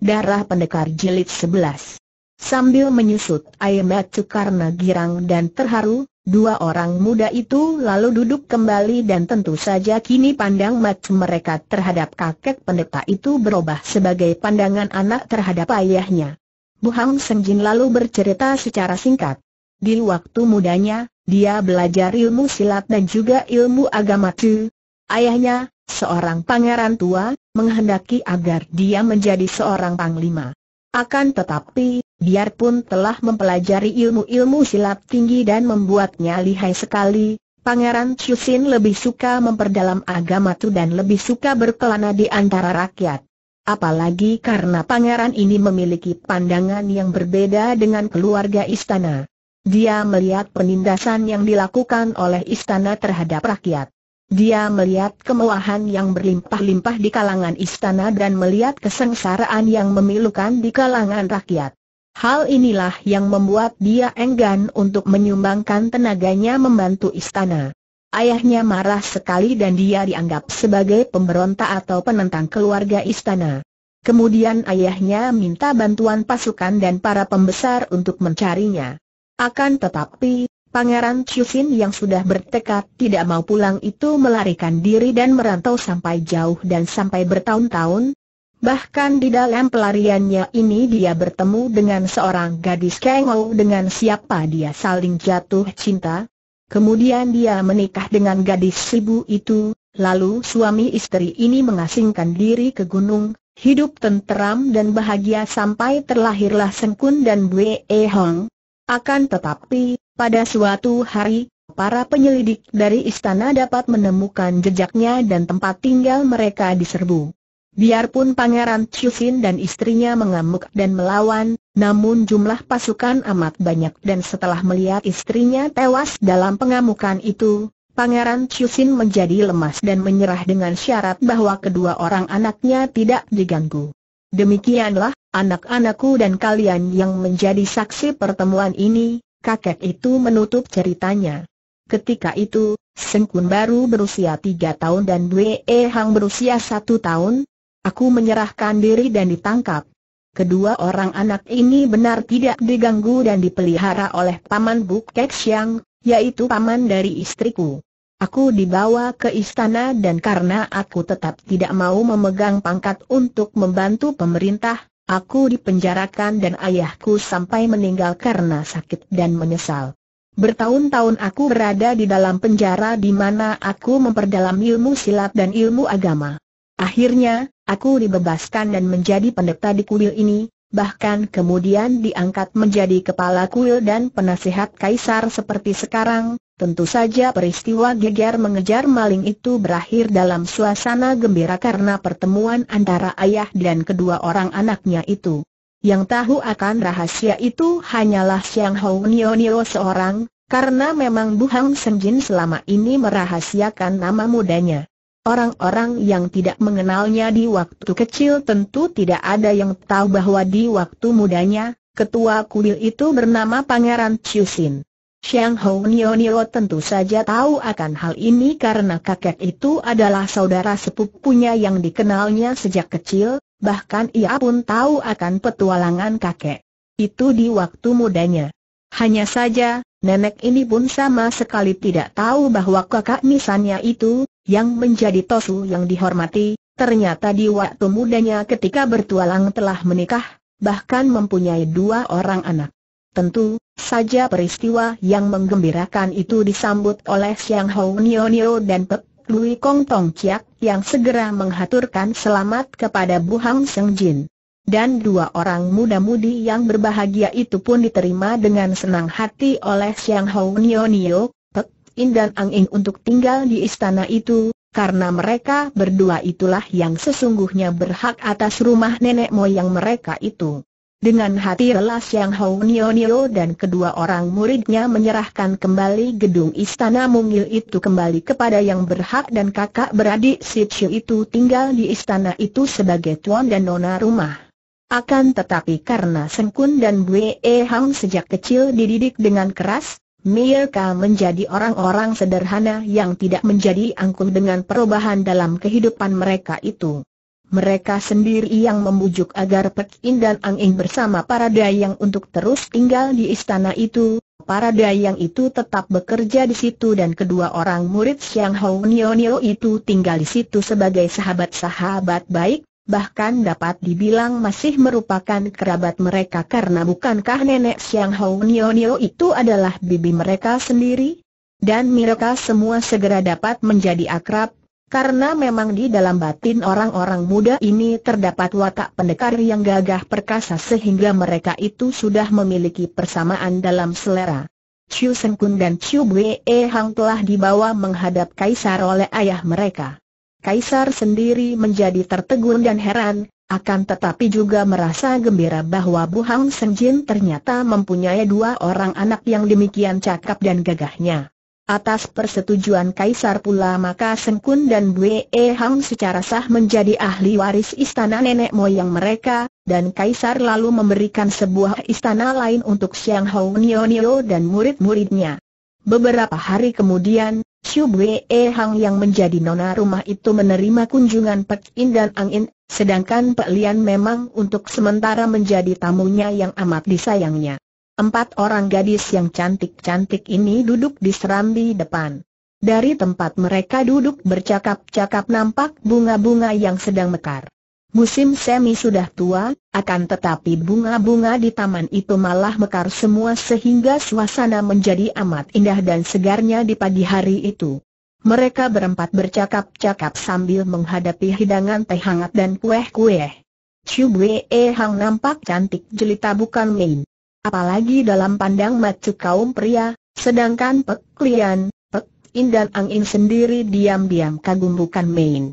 Darah Pendekar Jilid 11 Sambil menyusut air mata karena girang dan terharu, dua orang muda itu lalu duduk kembali dan tentu saja kini pandang mata mereka terhadap kakek pendeta itu berubah sebagai pandangan anak terhadap ayahnya. Bu Hang Senjin lalu bercerita secara singkat. Di waktu mudanya, dia belajar ilmu silat dan juga ilmu agama tu, Ayahnya, seorang pangeran tua, menghendaki agar dia menjadi seorang panglima. Akan tetapi, biarpun telah mempelajari ilmu-ilmu silat tinggi dan membuatnya lihai sekali, Pangeran Chusin lebih suka memperdalam agama itu dan lebih suka berkelana di antara rakyat. Apalagi karena pangeran ini memiliki pandangan yang berbeda dengan keluarga istana. Dia melihat penindasan yang dilakukan oleh istana terhadap rakyat. Dia melihat kemewahan yang berlimpah-limpah di kalangan istana dan melihat kesengsaraan yang memilukan di kalangan rakyat. Hal inilah yang membuat dia enggan untuk menyumbangkan tenaganya membantu istana. Ayahnya marah sekali dan dia dianggap sebagai pemberontak atau penentang keluarga istana. Kemudian ayahnya minta bantuan pasukan dan para pembesar untuk mencarinya. Akan tetapi, Pangeran Chusin yang sudah bertekad tidak mau pulang itu melarikan diri dan merantau sampai jauh dan sampai bertahun-tahun. Bahkan di dalam pelariannya ini dia bertemu dengan seorang gadis ngau dengan siapa dia saling jatuh cinta. Kemudian dia menikah dengan gadis sibu itu, lalu suami istri ini mengasingkan diri ke gunung, hidup tenteram dan bahagia sampai terlahirlah Sengkun dan Bue Hong. Akan tetapi, pada suatu hari, para penyelidik dari istana dapat menemukan jejaknya dan tempat tinggal mereka diserbu. Biarpun Pangeran Chusin dan istrinya mengamuk dan melawan, namun jumlah pasukan amat banyak dan setelah melihat istrinya tewas dalam pengamukan itu, Pangeran Chusin menjadi lemas dan menyerah dengan syarat bahwa kedua orang anaknya tidak diganggu. Demikianlah, anak-anakku dan kalian yang menjadi saksi pertemuan ini, kakek itu menutup ceritanya. Ketika itu, Sengkun baru berusia tiga tahun dan Dwe E Hang berusia satu tahun. Aku menyerahkan diri dan ditangkap. Kedua orang anak ini benar tidak diganggu dan dipelihara oleh paman Buk Kek yaitu paman dari istriku. Aku dibawa ke istana dan karena aku tetap tidak mau memegang pangkat untuk membantu pemerintah, Aku dipenjarakan dan ayahku sampai meninggal karena sakit dan menyesal. Bertahun-tahun aku berada di dalam penjara di mana aku memperdalam ilmu silat dan ilmu agama. Akhirnya, aku dibebaskan dan menjadi pendeta di kuil ini, bahkan kemudian diangkat menjadi kepala kuil dan penasihat kaisar seperti sekarang, tentu saja peristiwa geger mengejar maling itu berakhir dalam suasana gembira karena pertemuan antara ayah dan kedua orang anaknya itu. Yang tahu akan rahasia itu hanyalah Siang Hou Nio Nio seorang, karena memang Bu Hang Senjin selama ini merahasiakan nama mudanya. Orang-orang yang tidak mengenalnya di waktu kecil tentu tidak ada yang tahu bahwa di waktu mudanya, ketua kuil itu bernama Pangeran Chiusin. Xiang Hou Nio Nio tentu saja tahu akan hal ini karena kakek itu adalah saudara sepupunya yang dikenalnya sejak kecil, bahkan ia pun tahu akan petualangan kakek. Itu di waktu mudanya. Hanya saja, nenek ini pun sama sekali tidak tahu bahwa kakak misalnya itu, yang menjadi Tosu yang dihormati, ternyata di waktu mudanya ketika bertualang telah menikah, bahkan mempunyai dua orang anak. Tentu saja peristiwa yang menggembirakan itu disambut oleh Siang Hou Nio Nio dan Pek Lui Kong Tong Chiak yang segera menghaturkan selamat kepada Bu Hang Seng Jin. Dan dua orang muda-mudi yang berbahagia itu pun diterima dengan senang hati oleh Siang Hou Nio Nio, In dan Ang In untuk tinggal di istana itu, karena mereka berdua itulah yang sesungguhnya berhak atas rumah nenek moyang mereka itu. Dengan hati relas yang Hou Nio Nio dan kedua orang muridnya menyerahkan kembali gedung istana mungil itu kembali kepada yang berhak dan kakak beradik Si Chiu itu tinggal di istana itu sebagai tuan dan nona rumah. Akan tetapi karena Sengkun dan Bue e Hang sejak kecil dididik dengan keras, mereka menjadi orang-orang sederhana yang tidak menjadi angkuh dengan perubahan dalam kehidupan mereka itu. Mereka sendiri yang membujuk agar Pek In dan Ang In bersama para dayang untuk terus tinggal di istana itu. Para dayang itu tetap bekerja di situ dan kedua orang murid Xiang hou Nio Nio itu tinggal di situ sebagai sahabat-sahabat baik, bahkan dapat dibilang masih merupakan kerabat mereka karena bukankah nenek Siang Hou Nio Nio itu adalah bibi mereka sendiri? Dan mereka semua segera dapat menjadi akrab, karena memang di dalam batin orang-orang muda ini terdapat watak pendekar yang gagah perkasa sehingga mereka itu sudah memiliki persamaan dalam selera. Chiu Sengkun dan Chiu Bwe Hang telah dibawa menghadap kaisar oleh ayah mereka. Kaisar sendiri menjadi tertegun dan heran, akan tetapi juga merasa gembira bahwa Bu Hang Seng Jin ternyata mempunyai dua orang anak yang demikian cakap dan gagahnya. Atas persetujuan Kaisar pula maka Sengkun dan Bue e Hang secara sah menjadi ahli waris istana nenek moyang mereka, dan Kaisar lalu memberikan sebuah istana lain untuk Xiang Hao Nio Nio dan murid-muridnya. Beberapa hari kemudian, Chubwe Hang yang menjadi nona rumah itu menerima kunjungan Pek In dan Ang In, sedangkan Pek Lian memang untuk sementara menjadi tamunya yang amat disayangnya. Empat orang gadis yang cantik-cantik ini duduk di serambi depan. Dari tempat mereka duduk bercakap-cakap nampak bunga-bunga yang sedang mekar. Musim semi sudah tua, akan tetapi bunga-bunga di taman itu malah mekar semua sehingga suasana menjadi amat indah dan segarnya di pagi hari itu. Mereka berempat bercakap-cakap sambil menghadapi hidangan teh hangat dan kue-kue. Chiu Bue Hang nampak cantik jelita bukan main. Apalagi dalam pandang macu kaum pria, sedangkan Pek Lian, Pek In dan Ang In sendiri diam-diam kagum bukan main.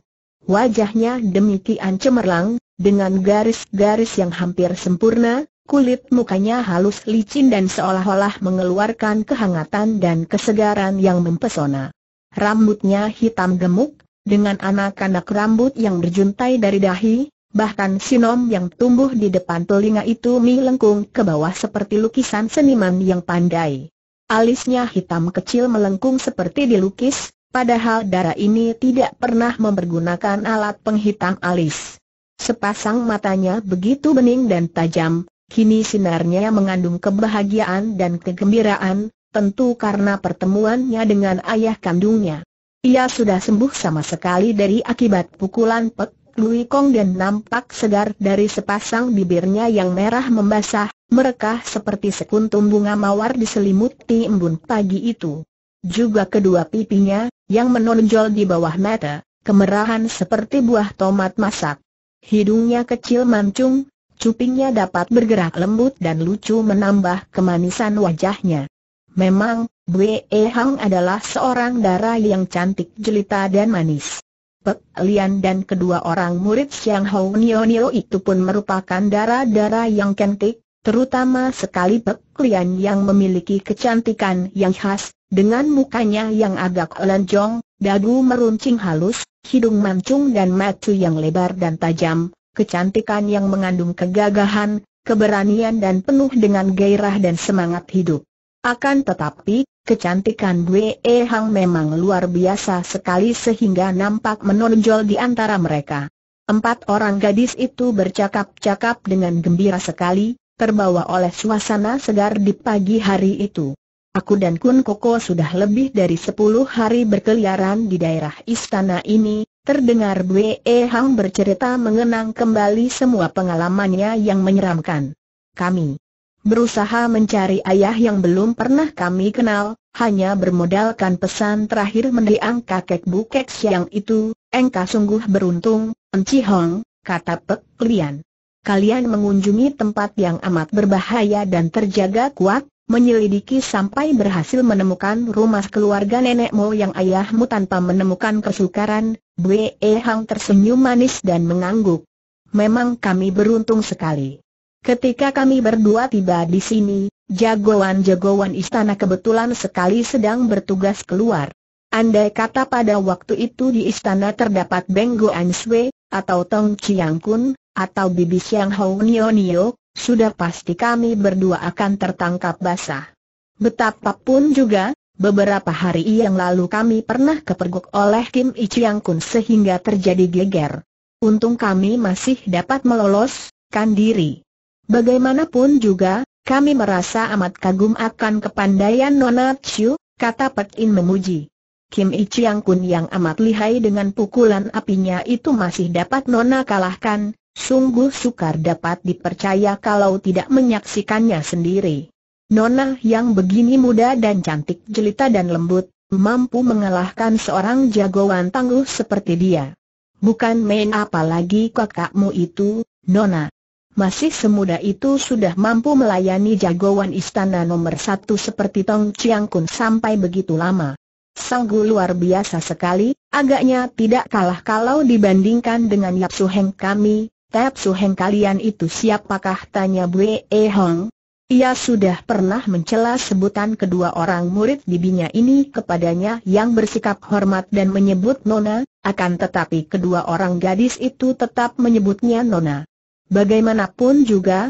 Wajahnya demikian cemerlang, dengan garis-garis yang hampir sempurna, kulit mukanya halus licin dan seolah-olah mengeluarkan kehangatan dan kesegaran yang mempesona. Rambutnya hitam gemuk, dengan anak-anak rambut yang berjuntai dari dahi, bahkan sinom yang tumbuh di depan telinga itu melengkung ke bawah seperti lukisan seniman yang pandai. Alisnya hitam kecil melengkung seperti dilukis, Padahal darah ini tidak pernah mempergunakan alat penghitam alis. Sepasang matanya begitu bening dan tajam, kini sinarnya mengandung kebahagiaan dan kegembiraan, tentu karena pertemuannya dengan ayah kandungnya. Ia sudah sembuh sama sekali dari akibat pukulan Pek Lui Kong dan nampak segar dari sepasang bibirnya yang merah membasah, merekah seperti sekuntum bunga mawar diselimuti embun pagi itu juga kedua pipinya, yang menonjol di bawah mata, kemerahan seperti buah tomat masak. Hidungnya kecil mancung, cupingnya dapat bergerak lembut dan lucu menambah kemanisan wajahnya. Memang, Bwe Hang adalah seorang darah yang cantik jelita dan manis. Pek Lian dan kedua orang murid siang Hou Nio Nio itu pun merupakan darah-darah yang cantik, terutama sekali Pek Lian yang memiliki kecantikan yang khas, dengan mukanya yang agak lonjong, dagu meruncing halus, hidung mancung dan mata yang lebar dan tajam, kecantikan yang mengandung kegagahan, keberanian dan penuh dengan gairah dan semangat hidup. Akan tetapi, kecantikan Wei Hang memang luar biasa sekali sehingga nampak menonjol di antara mereka. Empat orang gadis itu bercakap-cakap dengan gembira sekali, terbawa oleh suasana segar di pagi hari itu. Aku dan Kun Koko sudah lebih dari sepuluh hari berkeliaran di daerah istana ini, terdengar Bwe Hang bercerita mengenang kembali semua pengalamannya yang menyeramkan. Kami berusaha mencari ayah yang belum pernah kami kenal, hanya bermodalkan pesan terakhir mendiang kakek bukek siang itu, engkau sungguh beruntung, Enci Hong, kata Pek Lian. Kalian mengunjungi tempat yang amat berbahaya dan terjaga kuat, menyelidiki sampai berhasil menemukan rumah keluarga nenek moyang ayahmu tanpa menemukan kesukaran, Bwe Hang tersenyum manis dan mengangguk. Memang kami beruntung sekali. Ketika kami berdua tiba di sini, jagoan-jagoan istana kebetulan sekali sedang bertugas keluar. Andai kata pada waktu itu di istana terdapat Benggo Answe, atau Tong Chiang Kun, atau Bibi Xiang Hou Nio Nio, sudah pasti kami berdua akan tertangkap basah. Betapapun juga, beberapa hari yang lalu kami pernah kepergok oleh Kim Ichiang Kun sehingga terjadi geger. Untung kami masih dapat meloloskan diri. Bagaimanapun juga, kami merasa amat kagum akan kepandaian Nona Chiu, kata Pek In memuji. Kim Ichiang Kun yang amat lihai dengan pukulan apinya itu masih dapat Nona kalahkan, sungguh sukar dapat dipercaya kalau tidak menyaksikannya sendiri. Nona yang begini muda dan cantik jelita dan lembut, mampu mengalahkan seorang jagoan tangguh seperti dia. Bukan main apalagi kakakmu itu, Nona. Masih semuda itu sudah mampu melayani jagoan istana nomor satu seperti Tong Chiang Kun sampai begitu lama. Sanggu luar biasa sekali, agaknya tidak kalah kalau dibandingkan dengan Yap Su Heng kami, Tep Suheng kalian itu siapakah tanya E Hong? Ia sudah pernah mencela sebutan kedua orang murid bibinya ini kepadanya yang bersikap hormat dan menyebut Nona, akan tetapi kedua orang gadis itu tetap menyebutnya Nona. Bagaimanapun juga,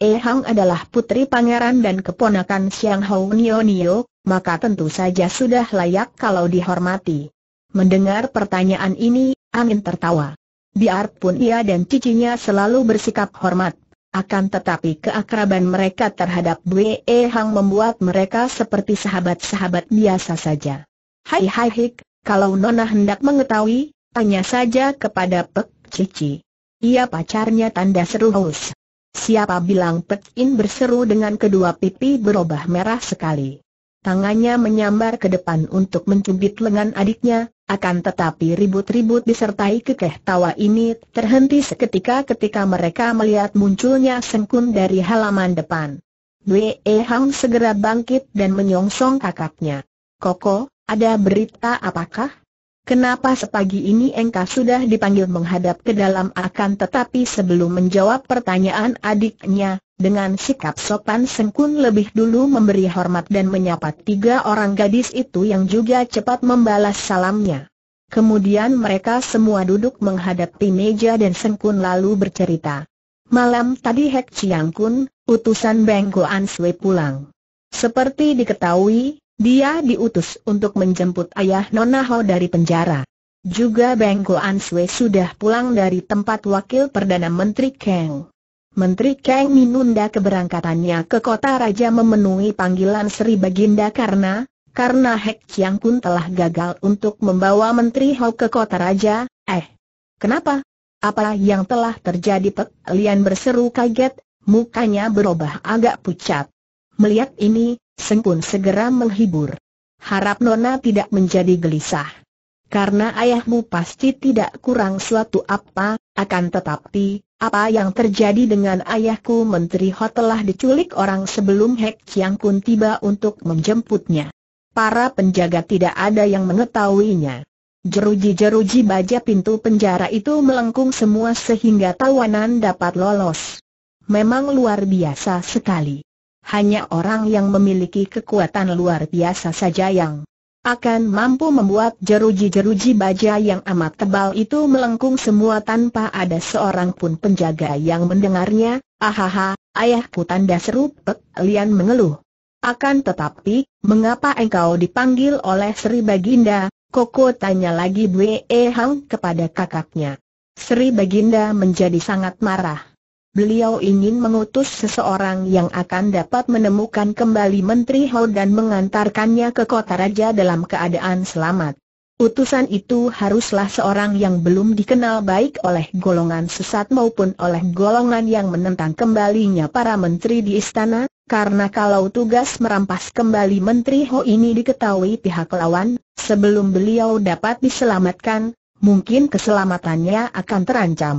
E Hong adalah putri pangeran dan keponakan Siang Hou Nio Nio, maka tentu saja sudah layak kalau dihormati. Mendengar pertanyaan ini, Angin tertawa. Biarpun ia dan cicinya selalu bersikap hormat, akan tetapi keakraban mereka terhadap Bwe Hang membuat mereka seperti sahabat-sahabat biasa saja. Hai hai hik, kalau Nona hendak mengetahui, tanya saja kepada Pek Cici. Ia pacarnya tanda seru haus. Siapa bilang Pek In berseru dengan kedua pipi berubah merah sekali. Tangannya menyambar ke depan untuk mencubit lengan adiknya, akan tetapi ribut-ribut disertai kekeh tawa ini terhenti seketika ketika mereka melihat munculnya sengkun dari halaman depan. Wee Hang segera bangkit dan menyongsong kakaknya. Koko, ada berita apakah? Kenapa sepagi ini engkau sudah dipanggil menghadap ke dalam akan tetapi sebelum menjawab pertanyaan adiknya, dengan sikap sopan Sengkun lebih dulu memberi hormat dan menyapa tiga orang gadis itu yang juga cepat membalas salamnya. Kemudian mereka semua duduk menghadapi meja dan Sengkun lalu bercerita. Malam tadi Hek Chiang Kun, utusan Beng Goan Sui pulang. Seperti diketahui, dia diutus untuk menjemput ayah Nona Ho dari penjara. Juga Beng Kuan Sui sudah pulang dari tempat wakil Perdana Menteri Kang. Menteri Kang menunda keberangkatannya ke kota raja memenuhi panggilan Sri Baginda karena, karena Hek Chiang Kun telah gagal untuk membawa Menteri Ho ke kota raja, eh. Kenapa? Apa yang telah terjadi Pek Lian berseru kaget, mukanya berubah agak pucat. Melihat ini, Seng pun segera menghibur. Harap Nona tidak menjadi gelisah. Karena ayahmu pasti tidak kurang suatu apa, akan tetapi, apa yang terjadi dengan ayahku Menteri Ho telah diculik orang sebelum Hek Chiang Kun tiba untuk menjemputnya. Para penjaga tidak ada yang mengetahuinya. Jeruji-jeruji baja pintu penjara itu melengkung semua sehingga tawanan dapat lolos. Memang luar biasa sekali hanya orang yang memiliki kekuatan luar biasa saja yang akan mampu membuat jeruji-jeruji baja yang amat tebal itu melengkung semua tanpa ada seorang pun penjaga yang mendengarnya, ahaha, ayahku tanda seru Lian mengeluh. Akan tetapi, mengapa engkau dipanggil oleh Sri Baginda, Koko tanya lagi Bwe Hang kepada kakaknya. Sri Baginda menjadi sangat marah. Beliau ingin mengutus seseorang yang akan dapat menemukan kembali Menteri Ho dan mengantarkannya ke kota raja dalam keadaan selamat. Utusan itu haruslah seorang yang belum dikenal baik oleh golongan sesat maupun oleh golongan yang menentang kembalinya para menteri di istana, karena kalau tugas merampas kembali Menteri Ho ini diketahui pihak lawan, sebelum beliau dapat diselamatkan, mungkin keselamatannya akan terancam.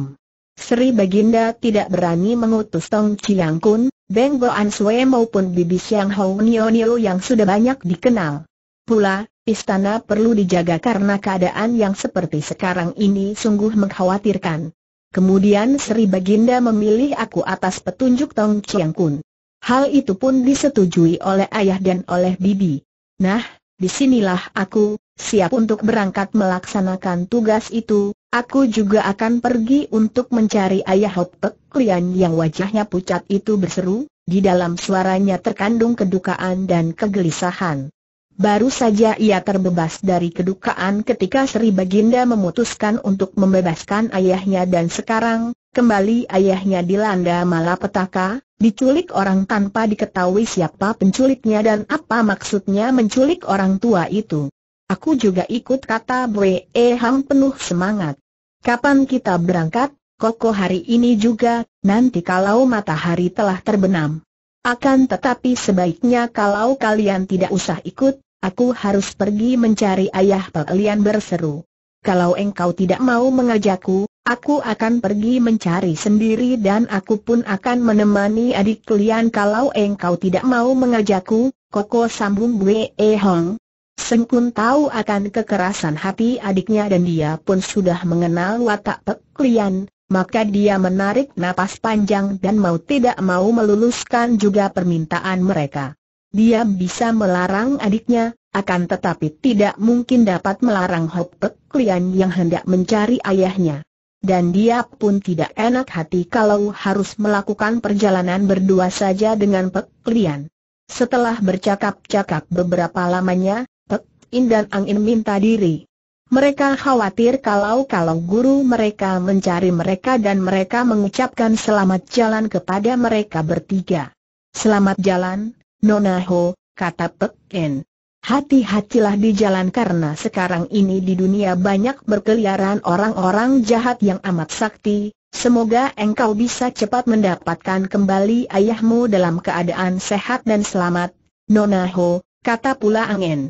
Sri Baginda tidak berani mengutus Tong Chiang Kun, Beng Goan Sui maupun Bibi Siang Hou Nio Nio yang sudah banyak dikenal. Pula, istana perlu dijaga karena keadaan yang seperti sekarang ini sungguh mengkhawatirkan. Kemudian Sri Baginda memilih aku atas petunjuk Tong Chiang Kun. Hal itu pun disetujui oleh ayah dan oleh Bibi. Nah, disinilah aku, siap untuk berangkat melaksanakan tugas itu, Aku juga akan pergi untuk mencari ayah Hopek Lian yang wajahnya pucat itu berseru, di dalam suaranya terkandung kedukaan dan kegelisahan. Baru saja ia terbebas dari kedukaan ketika Sri Baginda memutuskan untuk membebaskan ayahnya dan sekarang, kembali ayahnya dilanda malapetaka, diculik orang tanpa diketahui siapa penculiknya dan apa maksudnya menculik orang tua itu. Aku juga ikut kata Bwe Hang penuh semangat. Kapan kita berangkat? Koko hari ini juga, nanti kalau matahari telah terbenam. Akan tetapi sebaiknya kalau kalian tidak usah ikut, aku harus pergi mencari ayah kalian berseru. Kalau engkau tidak mau mengajakku, aku akan pergi mencari sendiri dan aku pun akan menemani adik kalian kalau engkau tidak mau mengajakku, Koko sambung Bwe Hong, Seng pun tahu akan kekerasan hati adiknya dan dia pun sudah mengenal watak Pek maka dia menarik napas panjang dan mau tidak mau meluluskan juga permintaan mereka. Dia bisa melarang adiknya, akan tetapi tidak mungkin dapat melarang Hop Pek yang hendak mencari ayahnya. Dan dia pun tidak enak hati kalau harus melakukan perjalanan berdua saja dengan Pek Setelah bercakap-cakap beberapa lamanya, In dan Ang minta diri. Mereka khawatir kalau-kalau guru mereka mencari mereka dan mereka mengucapkan selamat jalan kepada mereka bertiga. Selamat jalan, Nona Ho, kata Pek Hati-hatilah di jalan karena sekarang ini di dunia banyak berkeliaran orang-orang jahat yang amat sakti, semoga engkau bisa cepat mendapatkan kembali ayahmu dalam keadaan sehat dan selamat, Nona Ho, kata pula Angin.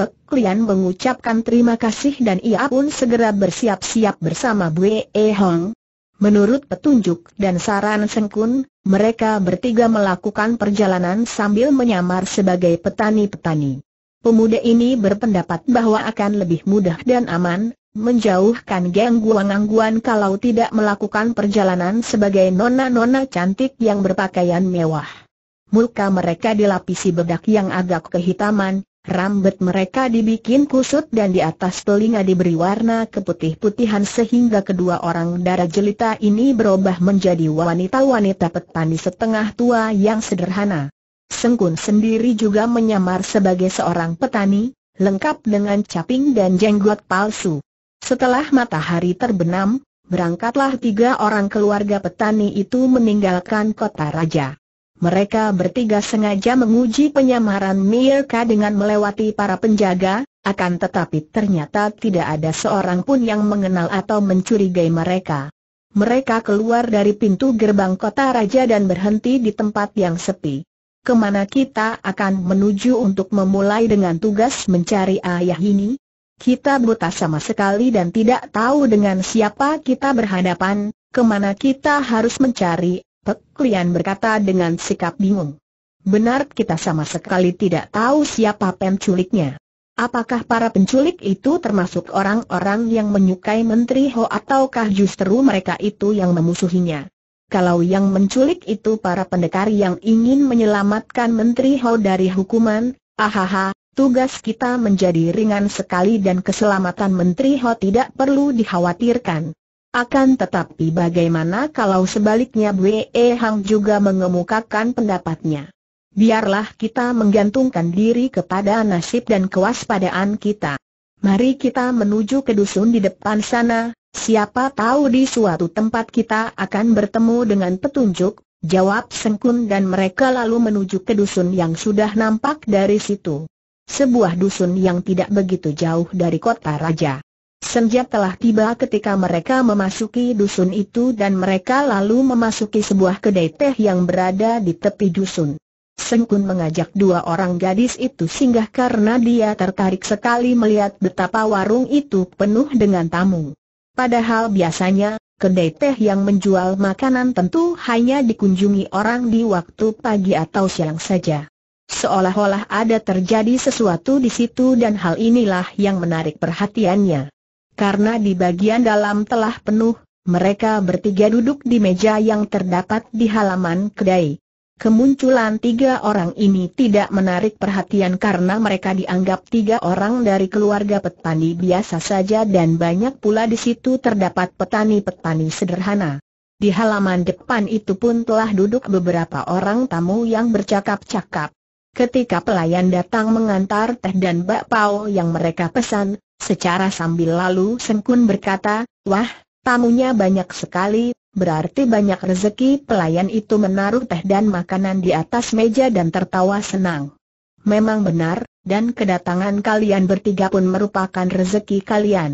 Pek Lian mengucapkan terima kasih dan ia pun segera bersiap-siap bersama Bue e Hong. Menurut petunjuk dan saran Sengkun, mereka bertiga melakukan perjalanan sambil menyamar sebagai petani-petani. Pemuda ini berpendapat bahwa akan lebih mudah dan aman, menjauhkan gangguan-gangguan kalau tidak melakukan perjalanan sebagai nona-nona cantik yang berpakaian mewah. Muka mereka dilapisi bedak yang agak kehitaman, Rambut mereka dibikin kusut dan di atas telinga diberi warna keputih-putihan sehingga kedua orang darah jelita ini berubah menjadi wanita-wanita petani setengah tua yang sederhana. Sengkun sendiri juga menyamar sebagai seorang petani, lengkap dengan caping dan jenggot palsu. Setelah matahari terbenam, berangkatlah tiga orang keluarga petani itu meninggalkan kota raja. Mereka bertiga sengaja menguji penyamaran Mirka dengan melewati para penjaga, akan tetapi ternyata tidak ada seorang pun yang mengenal atau mencurigai mereka. Mereka keluar dari pintu gerbang kota raja dan berhenti di tempat yang sepi. Kemana kita akan menuju untuk memulai dengan tugas mencari ayah ini? Kita buta sama sekali dan tidak tahu dengan siapa kita berhadapan, kemana kita harus mencari Pek Lian berkata dengan sikap bingung. Benar kita sama sekali tidak tahu siapa penculiknya. Apakah para penculik itu termasuk orang-orang yang menyukai Menteri Ho ataukah justru mereka itu yang memusuhinya? Kalau yang menculik itu para pendekar yang ingin menyelamatkan Menteri Ho dari hukuman, ahaha, tugas kita menjadi ringan sekali dan keselamatan Menteri Ho tidak perlu dikhawatirkan. Akan tetapi bagaimana kalau sebaliknya Bwe Hang juga mengemukakan pendapatnya? Biarlah kita menggantungkan diri kepada nasib dan kewaspadaan kita. Mari kita menuju ke dusun di depan sana, siapa tahu di suatu tempat kita akan bertemu dengan petunjuk, jawab Sengkun dan mereka lalu menuju ke dusun yang sudah nampak dari situ. Sebuah dusun yang tidak begitu jauh dari kota raja. Senja telah tiba ketika mereka memasuki dusun itu dan mereka lalu memasuki sebuah kedai teh yang berada di tepi dusun. Sengkun mengajak dua orang gadis itu singgah karena dia tertarik sekali melihat betapa warung itu penuh dengan tamu. Padahal biasanya, kedai teh yang menjual makanan tentu hanya dikunjungi orang di waktu pagi atau siang saja. Seolah-olah ada terjadi sesuatu di situ dan hal inilah yang menarik perhatiannya. Karena di bagian dalam telah penuh, mereka bertiga duduk di meja yang terdapat di halaman kedai. Kemunculan tiga orang ini tidak menarik perhatian karena mereka dianggap tiga orang dari keluarga petani biasa saja dan banyak pula di situ terdapat petani-petani sederhana. Di halaman depan itu pun telah duduk beberapa orang tamu yang bercakap-cakap. Ketika pelayan datang mengantar teh dan bakpao yang mereka pesan, Secara sambil lalu Sengkun berkata, wah, tamunya banyak sekali, berarti banyak rezeki pelayan itu menaruh teh dan makanan di atas meja dan tertawa senang. Memang benar, dan kedatangan kalian bertiga pun merupakan rezeki kalian.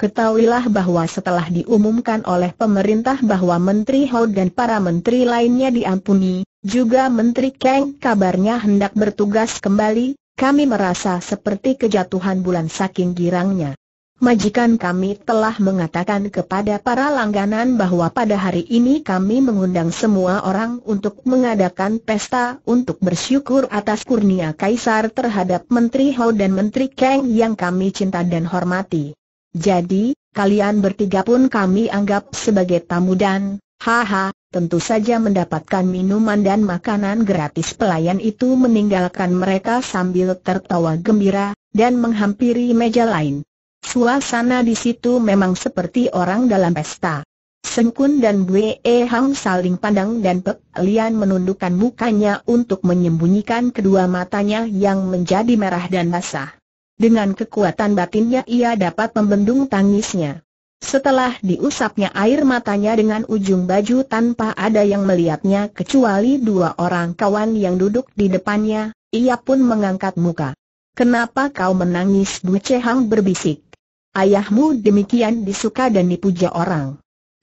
Ketahuilah bahwa setelah diumumkan oleh pemerintah bahwa Menteri Ho dan para menteri lainnya diampuni, juga Menteri Kang kabarnya hendak bertugas kembali, kami merasa seperti kejatuhan bulan saking girangnya. Majikan kami telah mengatakan kepada para langganan bahwa pada hari ini kami mengundang semua orang untuk mengadakan pesta untuk bersyukur atas kurnia kaisar terhadap Menteri Ho dan Menteri Kang yang kami cinta dan hormati. Jadi, kalian bertiga pun kami anggap sebagai tamu dan, haha, tentu saja mendapatkan minuman dan makanan gratis pelayan itu meninggalkan mereka sambil tertawa gembira, dan menghampiri meja lain. Suasana di situ memang seperti orang dalam pesta. Sengkun dan Bwe Hang saling pandang dan Pek Lian menundukkan mukanya untuk menyembunyikan kedua matanya yang menjadi merah dan basah. Dengan kekuatan batinnya ia dapat membendung tangisnya. Setelah diusapnya air matanya dengan ujung baju tanpa ada yang melihatnya kecuali dua orang kawan yang duduk di depannya, ia pun mengangkat muka. Kenapa kau menangis Bu Cehang berbisik. Ayahmu demikian disuka dan dipuja orang.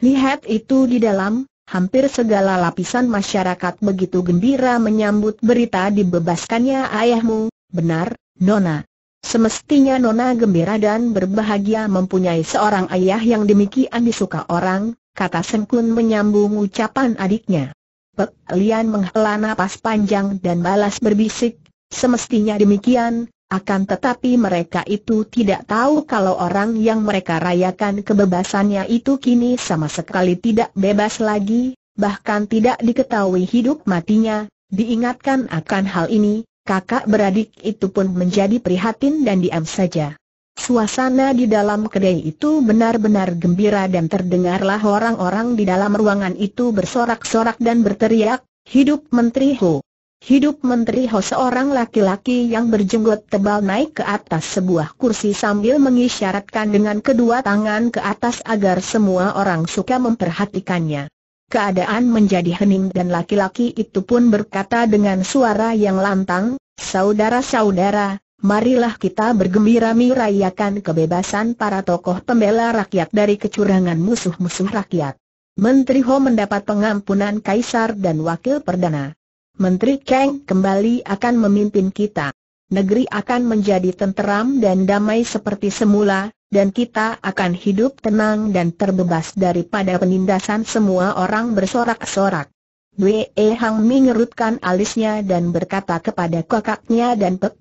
Lihat itu di dalam, hampir segala lapisan masyarakat begitu gembira menyambut berita dibebaskannya ayahmu, benar, Nona. Semestinya Nona gembira dan berbahagia mempunyai seorang ayah yang demikian disuka orang, kata Sengkun menyambung ucapan adiknya. Pek Lian menghela nafas panjang dan balas berbisik, semestinya demikian, akan tetapi mereka itu tidak tahu kalau orang yang mereka rayakan kebebasannya itu kini sama sekali tidak bebas lagi, bahkan tidak diketahui hidup matinya, diingatkan akan hal ini, kakak beradik itu pun menjadi prihatin dan diam saja. Suasana di dalam kedai itu benar-benar gembira dan terdengarlah orang-orang di dalam ruangan itu bersorak-sorak dan berteriak, Hidup Menteri Ho! Hidup Menteri Ho seorang laki-laki yang berjenggot tebal naik ke atas sebuah kursi sambil mengisyaratkan dengan kedua tangan ke atas agar semua orang suka memperhatikannya. Keadaan menjadi hening dan laki-laki itu pun berkata dengan suara yang lantang, Saudara-saudara, marilah kita bergembira merayakan kebebasan para tokoh pembela rakyat dari kecurangan musuh-musuh rakyat. Menteri Ho mendapat pengampunan Kaisar dan Wakil Perdana. Menteri Kang kembali akan memimpin kita. Negeri akan menjadi tenteram dan damai seperti semula, dan kita akan hidup tenang dan terbebas daripada penindasan semua orang bersorak-sorak. Wei Hang mengerutkan alisnya dan berkata kepada kakaknya dan Pek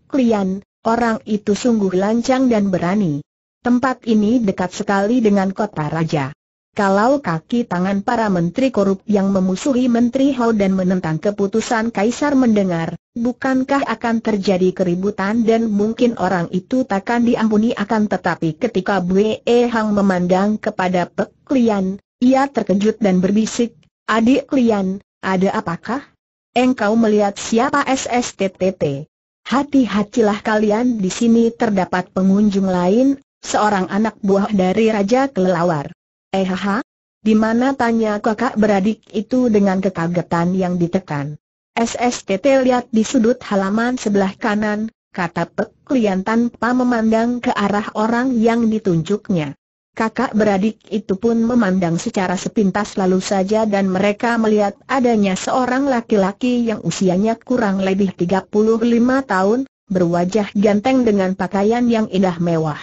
orang itu sungguh lancang dan berani. Tempat ini dekat sekali dengan kota raja kalau kaki tangan para menteri korup yang memusuhi Menteri Hou dan menentang keputusan Kaisar mendengar, bukankah akan terjadi keributan dan mungkin orang itu takkan diampuni akan tetapi ketika Bue Hang memandang kepada Pek Lian, ia terkejut dan berbisik, Adik Lian, ada apakah? Engkau melihat siapa SSTTT? Hati-hatilah kalian di sini terdapat pengunjung lain, seorang anak buah dari Raja Kelelawar. Eh ha? Di mana tanya kakak beradik itu dengan kekagetan yang ditekan. SSTT lihat di sudut halaman sebelah kanan, kata Pek Lian tanpa memandang ke arah orang yang ditunjuknya. Kakak beradik itu pun memandang secara sepintas lalu saja dan mereka melihat adanya seorang laki-laki yang usianya kurang lebih 35 tahun, berwajah ganteng dengan pakaian yang indah mewah.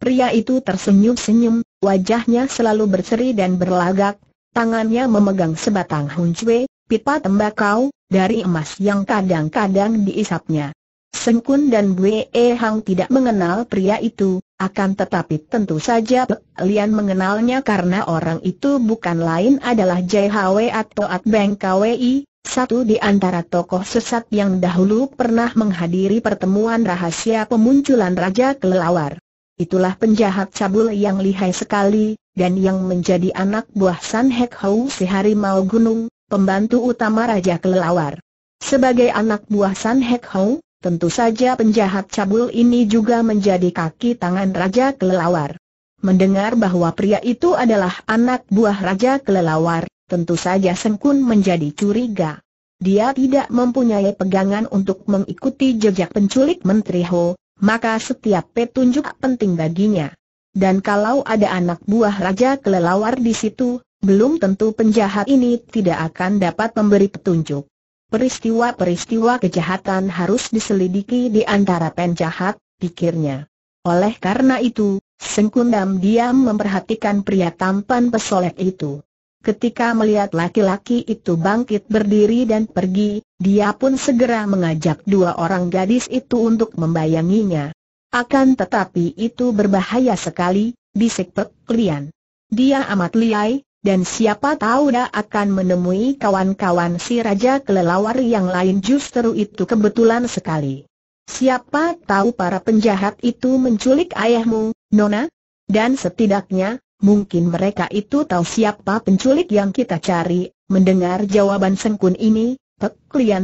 Pria itu tersenyum-senyum, wajahnya selalu berseri dan berlagak, tangannya memegang sebatang huncwe, pipa tembakau, dari emas yang kadang-kadang diisapnya. Sengkun dan Bue Hang tidak mengenal pria itu, akan tetapi tentu saja Be Lian mengenalnya karena orang itu bukan lain adalah JHW atau At Beng KWI, satu di antara tokoh sesat yang dahulu pernah menghadiri pertemuan rahasia pemunculan Raja Kelelawar. Itulah penjahat cabul yang lihai sekali, dan yang menjadi anak buah San Hek Hou si Harimau Gunung, pembantu utama Raja Kelelawar. Sebagai anak buah San Hek Hou, tentu saja penjahat cabul ini juga menjadi kaki tangan Raja Kelelawar. Mendengar bahwa pria itu adalah anak buah Raja Kelelawar, tentu saja Sengkun menjadi curiga. Dia tidak mempunyai pegangan untuk mengikuti jejak penculik Menteri Ho, maka setiap petunjuk penting baginya. Dan kalau ada anak buah raja kelelawar di situ, belum tentu penjahat ini tidak akan dapat memberi petunjuk. Peristiwa-peristiwa kejahatan harus diselidiki di antara penjahat, pikirnya. Oleh karena itu, Sengkundam diam memperhatikan pria tampan pesolek itu. Ketika melihat laki-laki itu bangkit berdiri dan pergi, dia pun segera mengajak dua orang gadis itu untuk membayanginya. Akan tetapi itu berbahaya sekali, bisik Pek Lian. Dia amat liai, dan siapa tahu dia akan menemui kawan-kawan si Raja Kelelawar yang lain justru itu kebetulan sekali. Siapa tahu para penjahat itu menculik ayahmu, Nona? Dan setidaknya, Mungkin mereka itu tahu siapa penculik yang kita cari. Mendengar jawaban Sengkun ini, Pek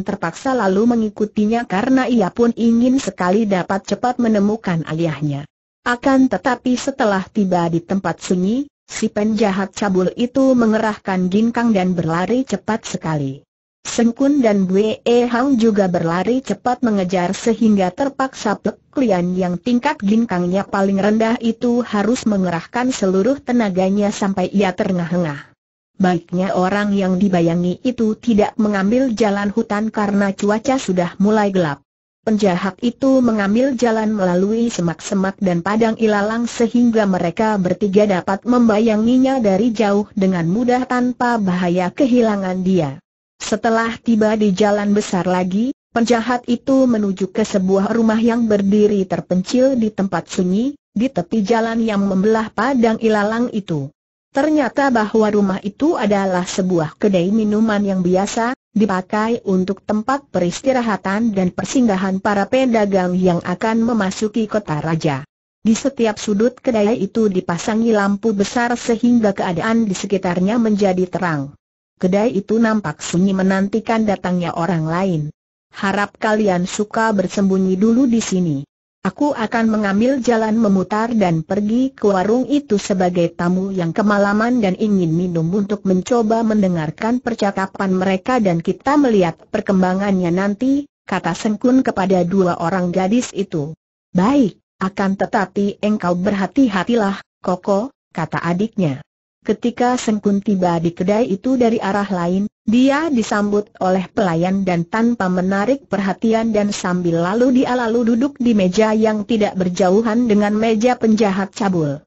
terpaksa lalu mengikutinya karena ia pun ingin sekali dapat cepat menemukan ayahnya. Akan tetapi setelah tiba di tempat sunyi, si penjahat cabul itu mengerahkan ginkang dan berlari cepat sekali. Sengkun dan Bwe Hang juga berlari cepat mengejar sehingga terpaksa Pek yang tingkat ginkangnya paling rendah itu harus mengerahkan seluruh tenaganya sampai ia terengah-engah. Baiknya orang yang dibayangi itu tidak mengambil jalan hutan karena cuaca sudah mulai gelap. Penjahat itu mengambil jalan melalui semak-semak dan padang ilalang sehingga mereka bertiga dapat membayanginya dari jauh dengan mudah tanpa bahaya kehilangan dia. Setelah tiba di jalan besar lagi, penjahat itu menuju ke sebuah rumah yang berdiri terpencil di tempat sunyi, di tepi jalan yang membelah padang ilalang itu. Ternyata bahwa rumah itu adalah sebuah kedai minuman yang biasa, dipakai untuk tempat peristirahatan dan persinggahan para pedagang yang akan memasuki kota raja. Di setiap sudut kedai itu dipasangi lampu besar sehingga keadaan di sekitarnya menjadi terang. Kedai itu nampak sunyi menantikan datangnya orang lain. Harap kalian suka bersembunyi dulu di sini. Aku akan mengambil jalan memutar dan pergi ke warung itu sebagai tamu yang kemalaman dan ingin minum untuk mencoba mendengarkan percakapan mereka dan kita melihat perkembangannya nanti, kata Sengkun kepada dua orang gadis itu. Baik, akan tetapi engkau berhati-hatilah, Koko, kata adiknya. Ketika Sengkun tiba di kedai itu dari arah lain, dia disambut oleh pelayan dan tanpa menarik perhatian dan sambil lalu dia lalu duduk di meja yang tidak berjauhan dengan meja penjahat cabul.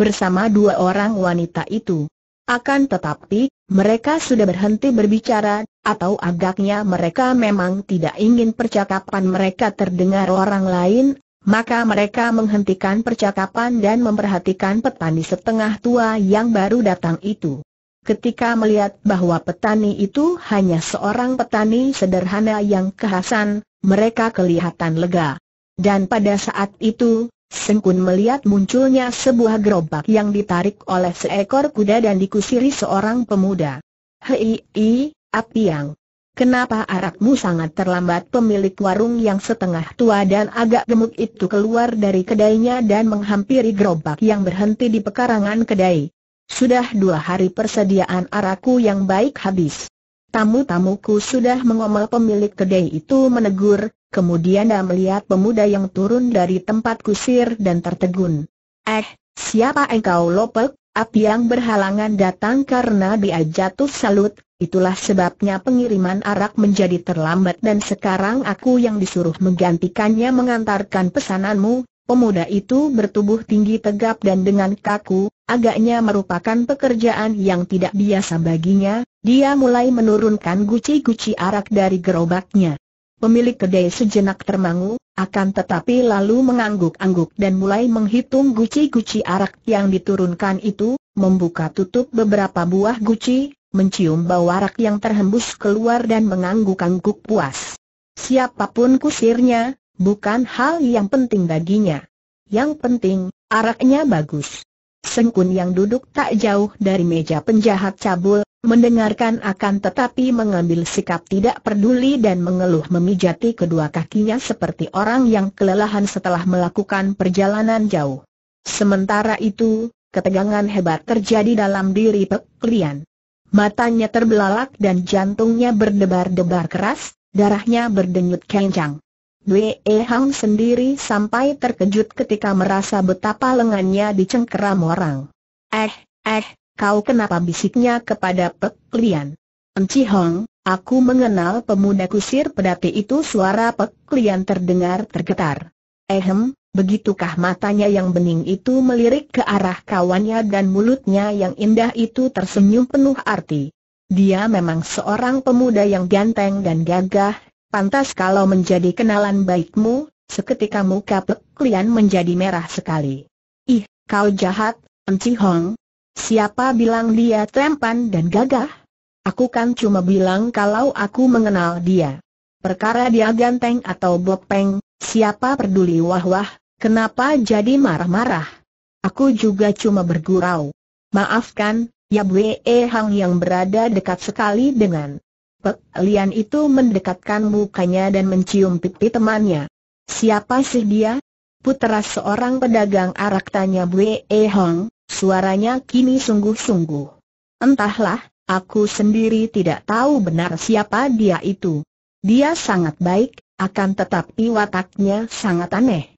Bersama dua orang wanita itu. Akan tetapi, mereka sudah berhenti berbicara, atau agaknya mereka memang tidak ingin percakapan mereka terdengar orang lain, maka mereka menghentikan percakapan dan memperhatikan petani setengah tua yang baru datang itu. Ketika melihat bahwa petani itu hanya seorang petani sederhana yang kehasan, mereka kelihatan lega. Dan pada saat itu, Sengkun melihat munculnya sebuah gerobak yang ditarik oleh seekor kuda dan dikusiri seorang pemuda. Hei, Apiang, Kenapa arakmu sangat terlambat pemilik warung yang setengah tua dan agak gemuk itu keluar dari kedainya dan menghampiri gerobak yang berhenti di pekarangan kedai. Sudah dua hari persediaan arakku yang baik habis. Tamu-tamuku sudah mengomel pemilik kedai itu menegur, kemudian dia melihat pemuda yang turun dari tempat kusir dan tertegun. Eh, siapa engkau lopek? Api yang berhalangan datang karena dia jatuh salut, Itulah sebabnya pengiriman arak menjadi terlambat dan sekarang aku yang disuruh menggantikannya mengantarkan pesananmu. Pemuda itu bertubuh tinggi tegap dan dengan kaku, agaknya merupakan pekerjaan yang tidak biasa baginya, dia mulai menurunkan guci-guci arak dari gerobaknya. Pemilik kedai sejenak termangu, akan tetapi lalu mengangguk-angguk dan mulai menghitung guci-guci arak yang diturunkan itu, membuka tutup beberapa buah guci, mencium bau arak yang terhembus keluar dan mengangguk-angguk puas. Siapapun kusirnya, bukan hal yang penting baginya. Yang penting, araknya bagus. Sengkun yang duduk tak jauh dari meja penjahat cabul, mendengarkan akan tetapi mengambil sikap tidak peduli dan mengeluh memijati kedua kakinya seperti orang yang kelelahan setelah melakukan perjalanan jauh. Sementara itu, ketegangan hebat terjadi dalam diri Pek Matanya terbelalak dan jantungnya berdebar-debar keras, darahnya berdenyut kencang. Wee Hang sendiri sampai terkejut ketika merasa betapa lengannya dicengkeram orang. Eh, eh, kau kenapa bisiknya kepada Pek Lian? Enci Hong, aku mengenal pemuda kusir pedati itu suara Pek Lian terdengar tergetar. Ehem, Begitukah matanya yang bening itu melirik ke arah kawannya dan mulutnya yang indah itu tersenyum penuh arti. Dia memang seorang pemuda yang ganteng dan gagah, pantas kalau menjadi kenalan baikmu, seketika muka peklian menjadi merah sekali. Ih, kau jahat, Enci Hong. Siapa bilang dia tempan dan gagah? Aku kan cuma bilang kalau aku mengenal dia. Perkara dia ganteng atau bopeng, Siapa peduli wah-wah, Kenapa jadi marah-marah? Aku juga cuma bergurau. Maafkan, ya Bwe Hang yang berada dekat sekali dengan Pek Lian itu mendekatkan mukanya dan mencium pipi temannya. Siapa sih dia? Putera seorang pedagang arak tanya Bwe Hang, suaranya kini sungguh-sungguh. Entahlah, aku sendiri tidak tahu benar siapa dia itu. Dia sangat baik, akan tetapi wataknya sangat aneh.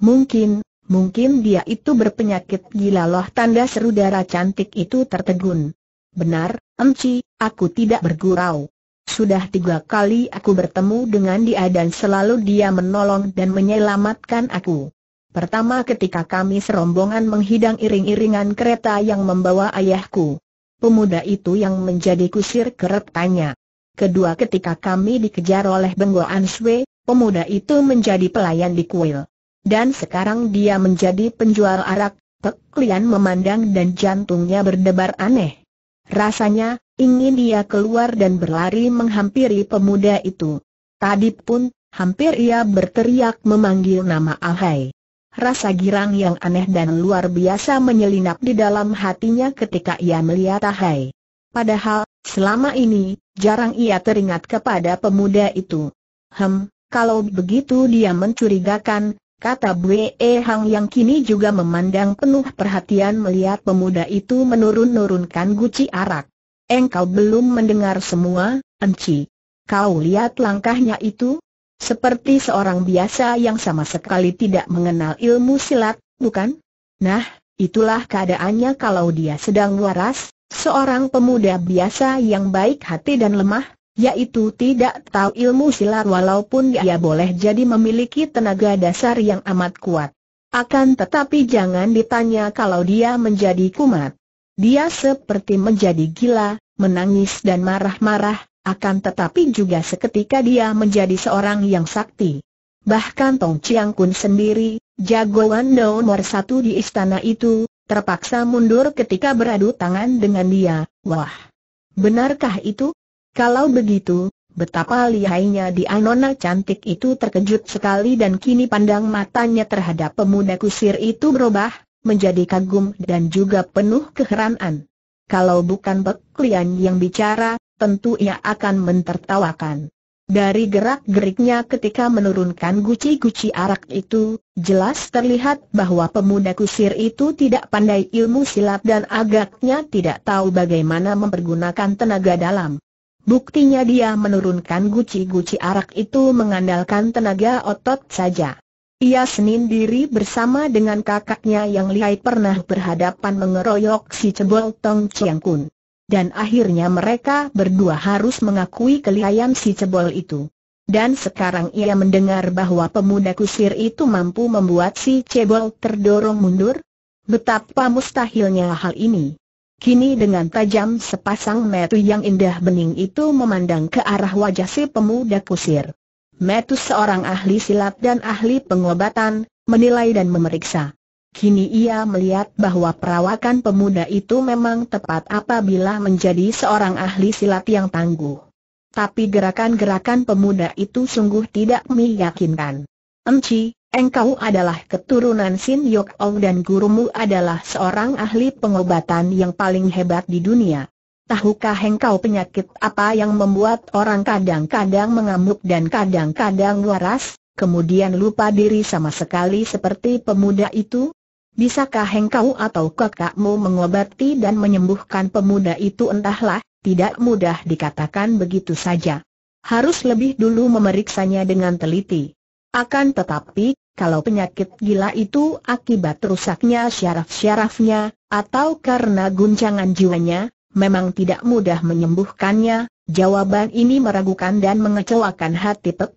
Mungkin, mungkin dia itu berpenyakit gila loh tanda seru darah cantik itu tertegun. Benar, Emci, aku tidak bergurau. Sudah tiga kali aku bertemu dengan dia dan selalu dia menolong dan menyelamatkan aku. Pertama ketika kami serombongan menghidang iring-iringan kereta yang membawa ayahku. Pemuda itu yang menjadi kusir kerep tanya. Kedua ketika kami dikejar oleh Benggo Answe, pemuda itu menjadi pelayan di kuil. Dan sekarang dia menjadi penjual arak, Pek memandang dan jantungnya berdebar aneh. Rasanya, ingin dia keluar dan berlari menghampiri pemuda itu. Tadi pun, hampir ia berteriak memanggil nama Ahai. Rasa girang yang aneh dan luar biasa menyelinap di dalam hatinya ketika ia melihat Ahai. Padahal, selama ini, jarang ia teringat kepada pemuda itu. Hem, kalau begitu dia mencurigakan, Kata E Hang yang kini juga memandang penuh perhatian melihat pemuda itu menurun-nurunkan guci arak. Engkau belum mendengar semua, Enci. Kau lihat langkahnya itu? Seperti seorang biasa yang sama sekali tidak mengenal ilmu silat, bukan? Nah, itulah keadaannya kalau dia sedang waras, seorang pemuda biasa yang baik hati dan lemah, yaitu tidak tahu ilmu silat walaupun dia boleh jadi memiliki tenaga dasar yang amat kuat. Akan tetapi jangan ditanya kalau dia menjadi kumat. Dia seperti menjadi gila, menangis dan marah-marah, akan tetapi juga seketika dia menjadi seorang yang sakti. Bahkan Tong Chiang Kun sendiri, jagoan nomor satu di istana itu, terpaksa mundur ketika beradu tangan dengan dia, wah. Benarkah itu? Kalau begitu, betapa lihainya di Anona cantik itu terkejut sekali dan kini pandang matanya terhadap pemuda kusir itu berubah, menjadi kagum dan juga penuh keheranan. Kalau bukan Beklian yang bicara, tentu ia akan mentertawakan. Dari gerak-geriknya ketika menurunkan guci-guci arak itu, jelas terlihat bahwa pemuda kusir itu tidak pandai ilmu silat dan agaknya tidak tahu bagaimana mempergunakan tenaga dalam. Buktinya dia menurunkan guci-guci arak itu mengandalkan tenaga otot saja. Ia senin diri bersama dengan kakaknya yang lihai pernah berhadapan mengeroyok si cebol Tong Chiang Kun. Dan akhirnya mereka berdua harus mengakui kelihayan si cebol itu. Dan sekarang ia mendengar bahwa pemuda kusir itu mampu membuat si cebol terdorong mundur? Betapa mustahilnya hal ini. Kini dengan tajam sepasang metu yang indah bening itu memandang ke arah wajah si pemuda kusir. Metu seorang ahli silat dan ahli pengobatan, menilai dan memeriksa. Kini ia melihat bahwa perawakan pemuda itu memang tepat apabila menjadi seorang ahli silat yang tangguh. Tapi gerakan-gerakan pemuda itu sungguh tidak meyakinkan. Emci, Engkau adalah keturunan Sin Yok Ong dan gurumu adalah seorang ahli pengobatan yang paling hebat di dunia. Tahukah engkau penyakit apa yang membuat orang kadang-kadang mengamuk dan kadang-kadang waras, kemudian lupa diri sama sekali seperti pemuda itu? Bisakah engkau atau kakakmu mengobati dan menyembuhkan pemuda itu entahlah, tidak mudah dikatakan begitu saja. Harus lebih dulu memeriksanya dengan teliti. Akan tetapi, kalau penyakit gila itu akibat rusaknya syaraf-syarafnya, atau karena guncangan jiwanya, memang tidak mudah menyembuhkannya, jawaban ini meragukan dan mengecewakan hati Pek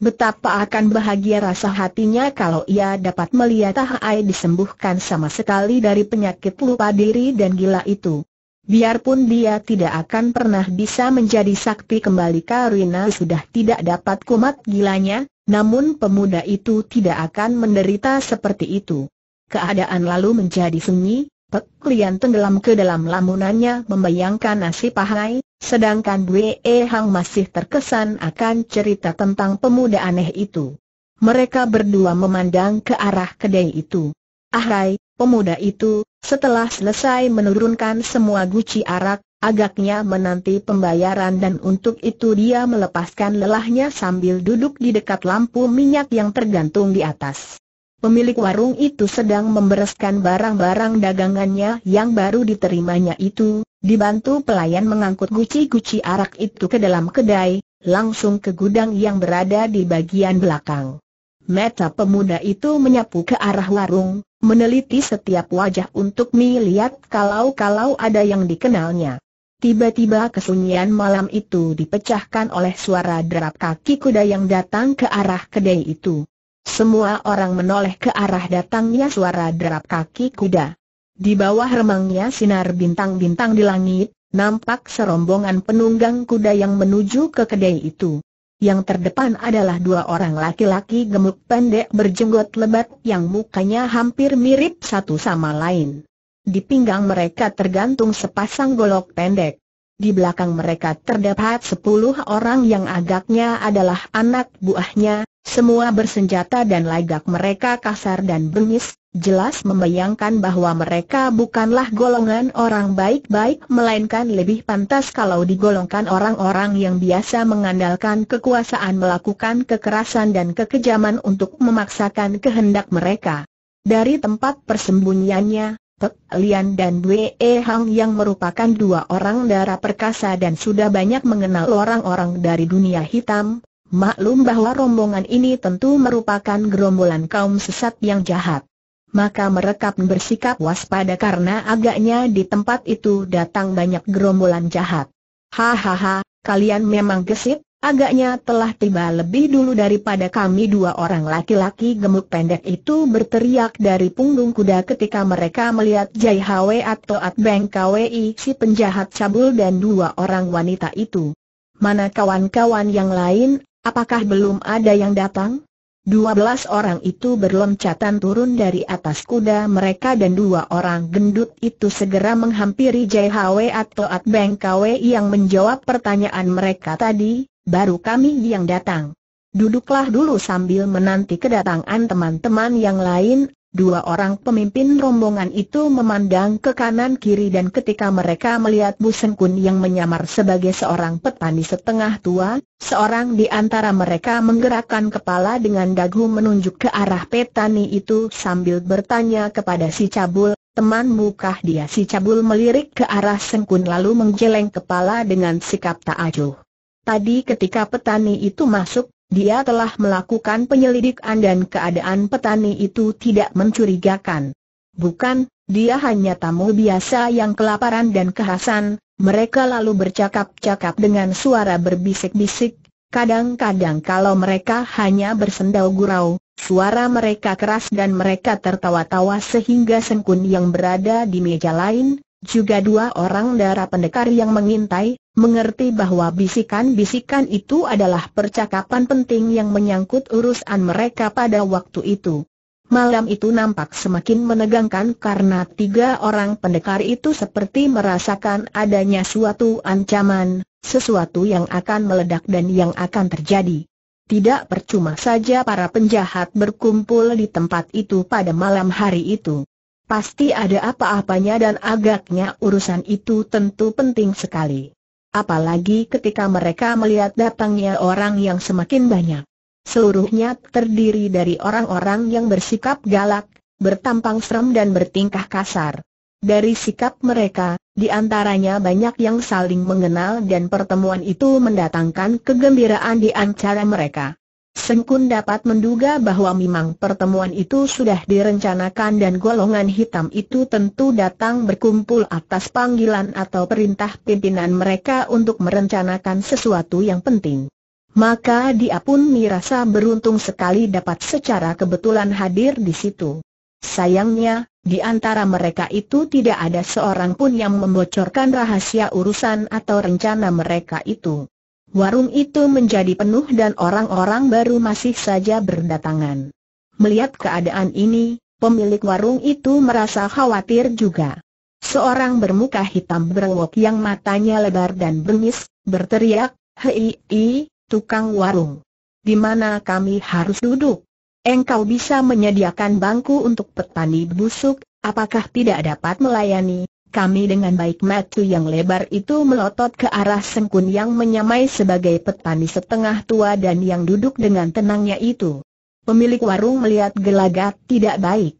Betapa akan bahagia rasa hatinya kalau ia dapat melihat Ai disembuhkan sama sekali dari penyakit lupa diri dan gila itu. Biarpun dia tidak akan pernah bisa menjadi sakti kembali karena sudah tidak dapat kumat gilanya, namun pemuda itu tidak akan menderita seperti itu. Keadaan lalu menjadi sunyi, Pek Lian tenggelam ke dalam lamunannya membayangkan nasib pahai, sedangkan Wei e Hang masih terkesan akan cerita tentang pemuda aneh itu. Mereka berdua memandang ke arah kedai itu. Ahai, pemuda itu, setelah selesai menurunkan semua guci arak, Agaknya menanti pembayaran dan untuk itu dia melepaskan lelahnya sambil duduk di dekat lampu minyak yang tergantung di atas. Pemilik warung itu sedang membereskan barang-barang dagangannya yang baru diterimanya itu, dibantu pelayan mengangkut guci-guci arak itu ke dalam kedai, langsung ke gudang yang berada di bagian belakang. Meta pemuda itu menyapu ke arah warung, meneliti setiap wajah untuk melihat kalau-kalau ada yang dikenalnya. Tiba-tiba kesunyian malam itu dipecahkan oleh suara derap kaki kuda yang datang ke arah kedai itu. Semua orang menoleh ke arah datangnya suara derap kaki kuda. Di bawah remangnya sinar bintang-bintang di langit, nampak serombongan penunggang kuda yang menuju ke kedai itu. Yang terdepan adalah dua orang laki-laki gemuk pendek berjenggot lebat yang mukanya hampir mirip satu sama lain. Di pinggang mereka tergantung sepasang golok pendek. Di belakang mereka terdapat sepuluh orang yang agaknya adalah anak buahnya, semua bersenjata dan lagak mereka kasar dan bengis, jelas membayangkan bahwa mereka bukanlah golongan orang baik-baik melainkan lebih pantas kalau digolongkan orang-orang yang biasa mengandalkan kekuasaan melakukan kekerasan dan kekejaman untuk memaksakan kehendak mereka. Dari tempat persembunyiannya, Pek Lian dan Wei Hang yang merupakan dua orang darah perkasa dan sudah banyak mengenal orang-orang dari dunia hitam, maklum bahwa rombongan ini tentu merupakan gerombolan kaum sesat yang jahat. Maka mereka bersikap waspada karena agaknya di tempat itu datang banyak gerombolan jahat. Hahaha, kalian memang gesit, Agaknya telah tiba lebih dulu daripada kami dua orang laki-laki gemuk pendek itu berteriak dari punggung kuda ketika mereka melihat Jai Hwe atau At Beng Kwi si penjahat cabul dan dua orang wanita itu. Mana kawan-kawan yang lain, apakah belum ada yang datang? Dua belas orang itu berloncatan turun dari atas kuda mereka dan dua orang gendut itu segera menghampiri Jai Hwe atau At Beng Kwi yang menjawab pertanyaan mereka tadi, Baru kami yang datang. Duduklah dulu sambil menanti kedatangan teman-teman yang lain, Dua orang pemimpin rombongan itu memandang ke kanan kiri dan ketika mereka melihat Bu Sengkun yang menyamar sebagai seorang petani setengah tua, seorang di antara mereka menggerakkan kepala dengan dagu menunjuk ke arah petani itu sambil bertanya kepada si Cabul, teman mukah dia si Cabul melirik ke arah Sengkun lalu menggeleng kepala dengan sikap tak acuh. Tadi ketika petani itu masuk, dia telah melakukan penyelidikan dan keadaan petani itu tidak mencurigakan. Bukan, dia hanya tamu biasa yang kelaparan dan kehasan. Mereka lalu bercakap-cakap dengan suara berbisik-bisik. Kadang-kadang kalau mereka hanya bersendau gurau, suara mereka keras dan mereka tertawa-tawa sehingga sengkun yang berada di meja lain, juga dua orang darah pendekar yang mengintai, mengerti bahwa bisikan-bisikan itu adalah percakapan penting yang menyangkut urusan mereka pada waktu itu. Malam itu nampak semakin menegangkan karena tiga orang pendekar itu seperti merasakan adanya suatu ancaman, sesuatu yang akan meledak dan yang akan terjadi. Tidak percuma saja para penjahat berkumpul di tempat itu pada malam hari itu. Pasti ada apa-apanya dan agaknya urusan itu tentu penting sekali. Apalagi ketika mereka melihat datangnya orang yang semakin banyak. Seluruhnya terdiri dari orang-orang yang bersikap galak, bertampang serem dan bertingkah kasar. Dari sikap mereka, di antaranya banyak yang saling mengenal dan pertemuan itu mendatangkan kegembiraan di antara mereka. Sengkun dapat menduga bahwa memang pertemuan itu sudah direncanakan dan golongan hitam itu tentu datang berkumpul atas panggilan atau perintah pimpinan mereka untuk merencanakan sesuatu yang penting. Maka dia pun merasa beruntung sekali dapat secara kebetulan hadir di situ. Sayangnya, di antara mereka itu tidak ada seorang pun yang membocorkan rahasia urusan atau rencana mereka itu. Warung itu menjadi penuh dan orang-orang baru masih saja berdatangan. Melihat keadaan ini, pemilik warung itu merasa khawatir juga. Seorang bermuka hitam berwok yang matanya lebar dan bengis, berteriak, Hei, i, tukang warung. Di mana kami harus duduk? Engkau bisa menyediakan bangku untuk petani busuk, apakah tidak dapat melayani kami dengan baik matu yang lebar itu melotot ke arah sengkun yang menyamai sebagai petani setengah tua dan yang duduk dengan tenangnya itu. Pemilik warung melihat gelagat tidak baik.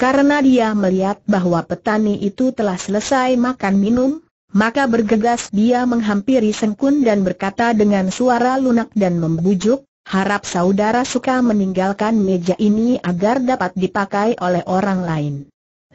Karena dia melihat bahwa petani itu telah selesai makan minum, maka bergegas dia menghampiri sengkun dan berkata dengan suara lunak dan membujuk, harap saudara suka meninggalkan meja ini agar dapat dipakai oleh orang lain.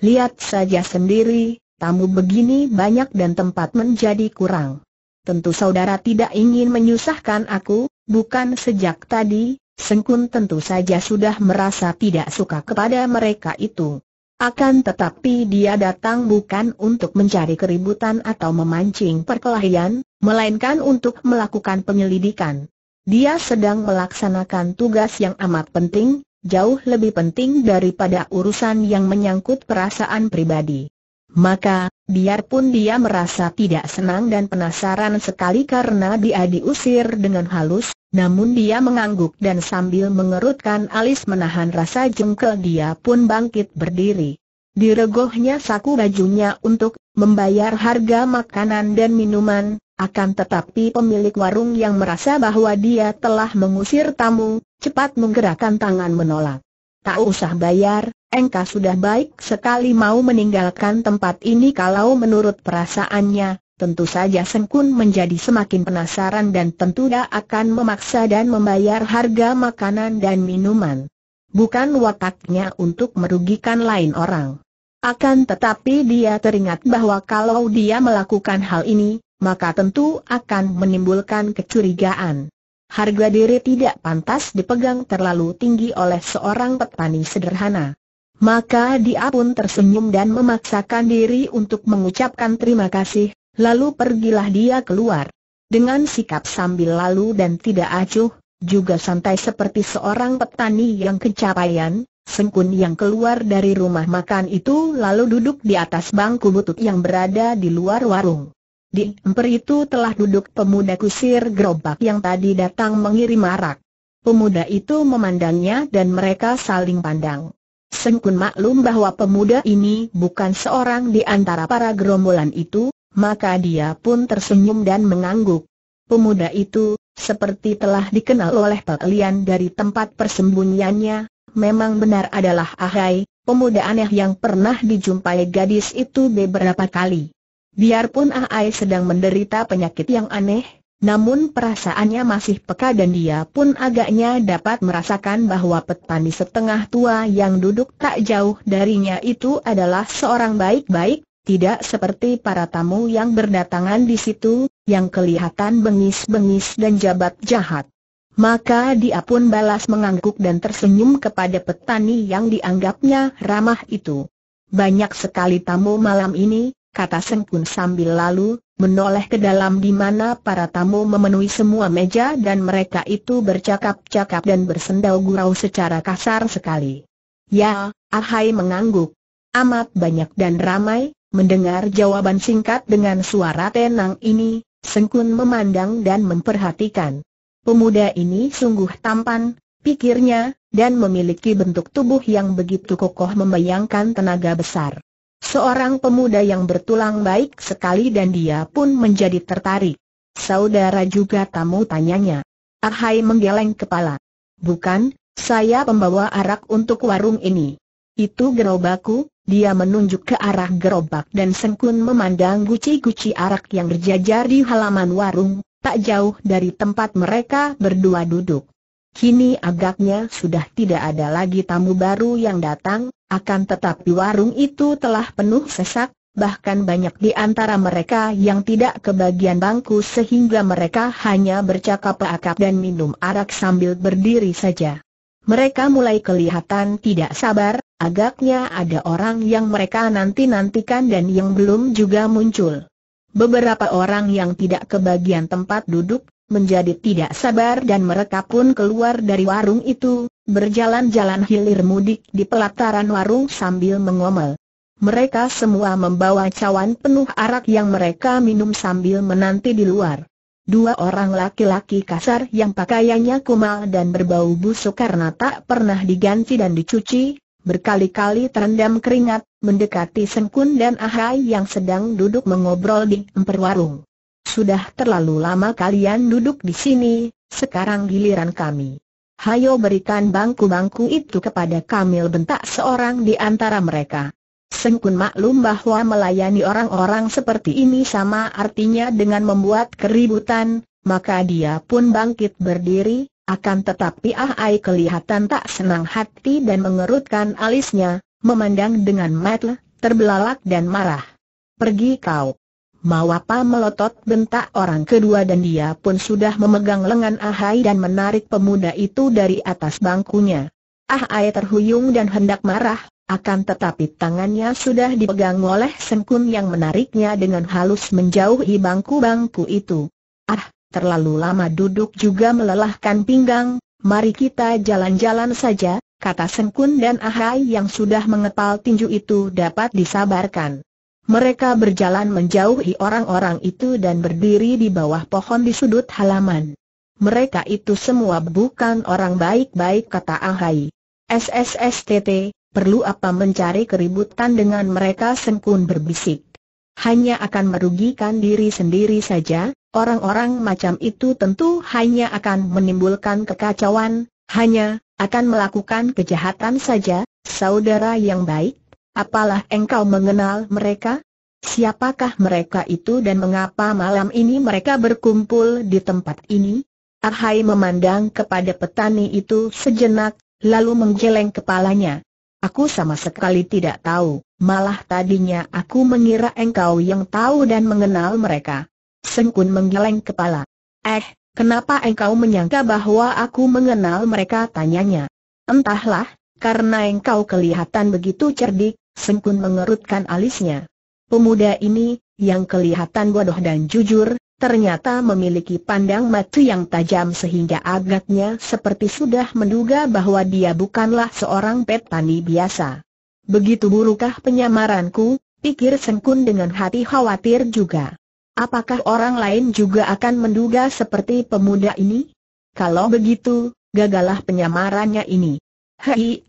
Lihat saja sendiri, Tamu begini banyak dan tempat menjadi kurang. Tentu saudara tidak ingin menyusahkan aku, bukan sejak tadi, Sengkun tentu saja sudah merasa tidak suka kepada mereka itu. Akan tetapi dia datang bukan untuk mencari keributan atau memancing perkelahian, melainkan untuk melakukan penyelidikan. Dia sedang melaksanakan tugas yang amat penting, jauh lebih penting daripada urusan yang menyangkut perasaan pribadi. Maka, biarpun dia merasa tidak senang dan penasaran sekali karena dia diusir dengan halus, namun dia mengangguk dan sambil mengerutkan alis menahan rasa jengkel dia pun bangkit berdiri. Diregohnya saku bajunya untuk membayar harga makanan dan minuman, akan tetapi pemilik warung yang merasa bahwa dia telah mengusir tamu, cepat menggerakkan tangan menolak. Tak usah bayar, engkau sudah baik sekali mau meninggalkan tempat ini kalau menurut perasaannya, tentu saja Sengkun menjadi semakin penasaran dan tentu dia akan memaksa dan membayar harga makanan dan minuman. Bukan wataknya untuk merugikan lain orang. Akan tetapi dia teringat bahwa kalau dia melakukan hal ini, maka tentu akan menimbulkan kecurigaan. Harga diri tidak pantas dipegang terlalu tinggi oleh seorang petani sederhana. Maka dia pun tersenyum dan memaksakan diri untuk mengucapkan terima kasih, lalu pergilah dia keluar. Dengan sikap sambil lalu dan tidak acuh, juga santai seperti seorang petani yang kecapaian, Sengkun yang keluar dari rumah makan itu lalu duduk di atas bangku butut yang berada di luar warung. Di emper itu telah duduk pemuda kusir gerobak yang tadi datang mengirim arak. Pemuda itu memandangnya dan mereka saling pandang. Seng Kun maklum bahwa pemuda ini bukan seorang di antara para gerombolan itu, maka dia pun tersenyum dan mengangguk. Pemuda itu, seperti telah dikenal oleh Pelian dari tempat persembunyiannya, memang benar adalah Ahai, pemuda aneh yang pernah dijumpai gadis itu beberapa kali. Biarpun Ahai sedang menderita penyakit yang aneh, namun perasaannya masih peka dan dia pun agaknya dapat merasakan bahwa petani setengah tua yang duduk tak jauh darinya itu adalah seorang baik-baik, tidak seperti para tamu yang berdatangan di situ, yang kelihatan bengis-bengis dan jabat jahat. Maka dia pun balas mengangguk dan tersenyum kepada petani yang dianggapnya ramah itu. Banyak sekali tamu malam ini, kata Sengkun sambil lalu menoleh ke dalam di mana para tamu memenuhi semua meja dan mereka itu bercakap-cakap dan bersendau gurau secara kasar sekali. Ya, Ahai mengangguk. Amat banyak dan ramai, mendengar jawaban singkat dengan suara tenang ini, Sengkun memandang dan memperhatikan. Pemuda ini sungguh tampan, pikirnya, dan memiliki bentuk tubuh yang begitu kokoh membayangkan tenaga besar. Seorang pemuda yang bertulang baik sekali dan dia pun menjadi tertarik. Saudara juga tamu tanyanya. Ahai menggeleng kepala. Bukan, saya pembawa arak untuk warung ini. Itu gerobaku, dia menunjuk ke arah gerobak dan Sengkun memandang guci-guci arak yang berjajar di halaman warung, tak jauh dari tempat mereka berdua duduk. Kini agaknya sudah tidak ada lagi tamu baru yang datang, akan tetapi warung itu telah penuh sesak, bahkan banyak di antara mereka yang tidak kebagian bangku sehingga mereka hanya bercakap akap dan minum arak sambil berdiri saja. Mereka mulai kelihatan tidak sabar, agaknya ada orang yang mereka nanti-nantikan dan yang belum juga muncul. Beberapa orang yang tidak kebagian tempat duduk, menjadi tidak sabar dan mereka pun keluar dari warung itu, berjalan-jalan hilir mudik di pelataran warung sambil mengomel. Mereka semua membawa cawan penuh arak yang mereka minum sambil menanti di luar. Dua orang laki-laki kasar yang pakaiannya kumal dan berbau busuk karena tak pernah diganti dan dicuci, berkali-kali terendam keringat, mendekati Sengkun dan Ahai yang sedang duduk mengobrol di emper warung. Sudah terlalu lama kalian duduk di sini, sekarang giliran kami hayo berikan bangku-bangku itu kepada Kamil bentak seorang di antara mereka. Sengkun maklum bahwa melayani orang-orang seperti ini sama artinya dengan membuat keributan, maka dia pun bangkit berdiri, akan tetapi Ah kelihatan tak senang hati dan mengerutkan alisnya, memandang dengan mata terbelalak dan marah. Pergi kau. Mau apa melotot bentak orang kedua dan dia pun sudah memegang lengan Ahai dan menarik pemuda itu dari atas bangkunya. Ahai terhuyung dan hendak marah, akan tetapi tangannya sudah dipegang oleh Sengkun yang menariknya dengan halus menjauhi bangku-bangku itu. Ah, terlalu lama duduk juga melelahkan pinggang, mari kita jalan-jalan saja, kata Sengkun dan Ahai yang sudah mengepal tinju itu dapat disabarkan. Mereka berjalan menjauhi orang-orang itu dan berdiri di bawah pohon di sudut halaman. Mereka itu semua bukan orang baik-baik kata Ahai. SSSTT, perlu apa mencari keributan dengan mereka sengkun berbisik. Hanya akan merugikan diri sendiri saja, orang-orang macam itu tentu hanya akan menimbulkan kekacauan, hanya akan melakukan kejahatan saja, saudara yang baik. Apalah engkau mengenal mereka? Siapakah mereka itu dan mengapa malam ini mereka berkumpul di tempat ini? Arhai memandang kepada petani itu sejenak, lalu menggeleng kepalanya. Aku sama sekali tidak tahu, malah tadinya aku mengira engkau yang tahu dan mengenal mereka. Sengkun menggeleng kepala. Eh, kenapa engkau menyangka bahwa aku mengenal mereka tanyanya? Entahlah, karena engkau kelihatan begitu cerdik, Sengkun mengerutkan alisnya. Pemuda ini, yang kelihatan bodoh dan jujur, ternyata memiliki pandang mata yang tajam sehingga agaknya seperti sudah menduga bahwa dia bukanlah seorang petani biasa. Begitu burukah penyamaranku, pikir Sengkun dengan hati khawatir juga. Apakah orang lain juga akan menduga seperti pemuda ini? Kalau begitu, gagalah penyamarannya ini. Hei,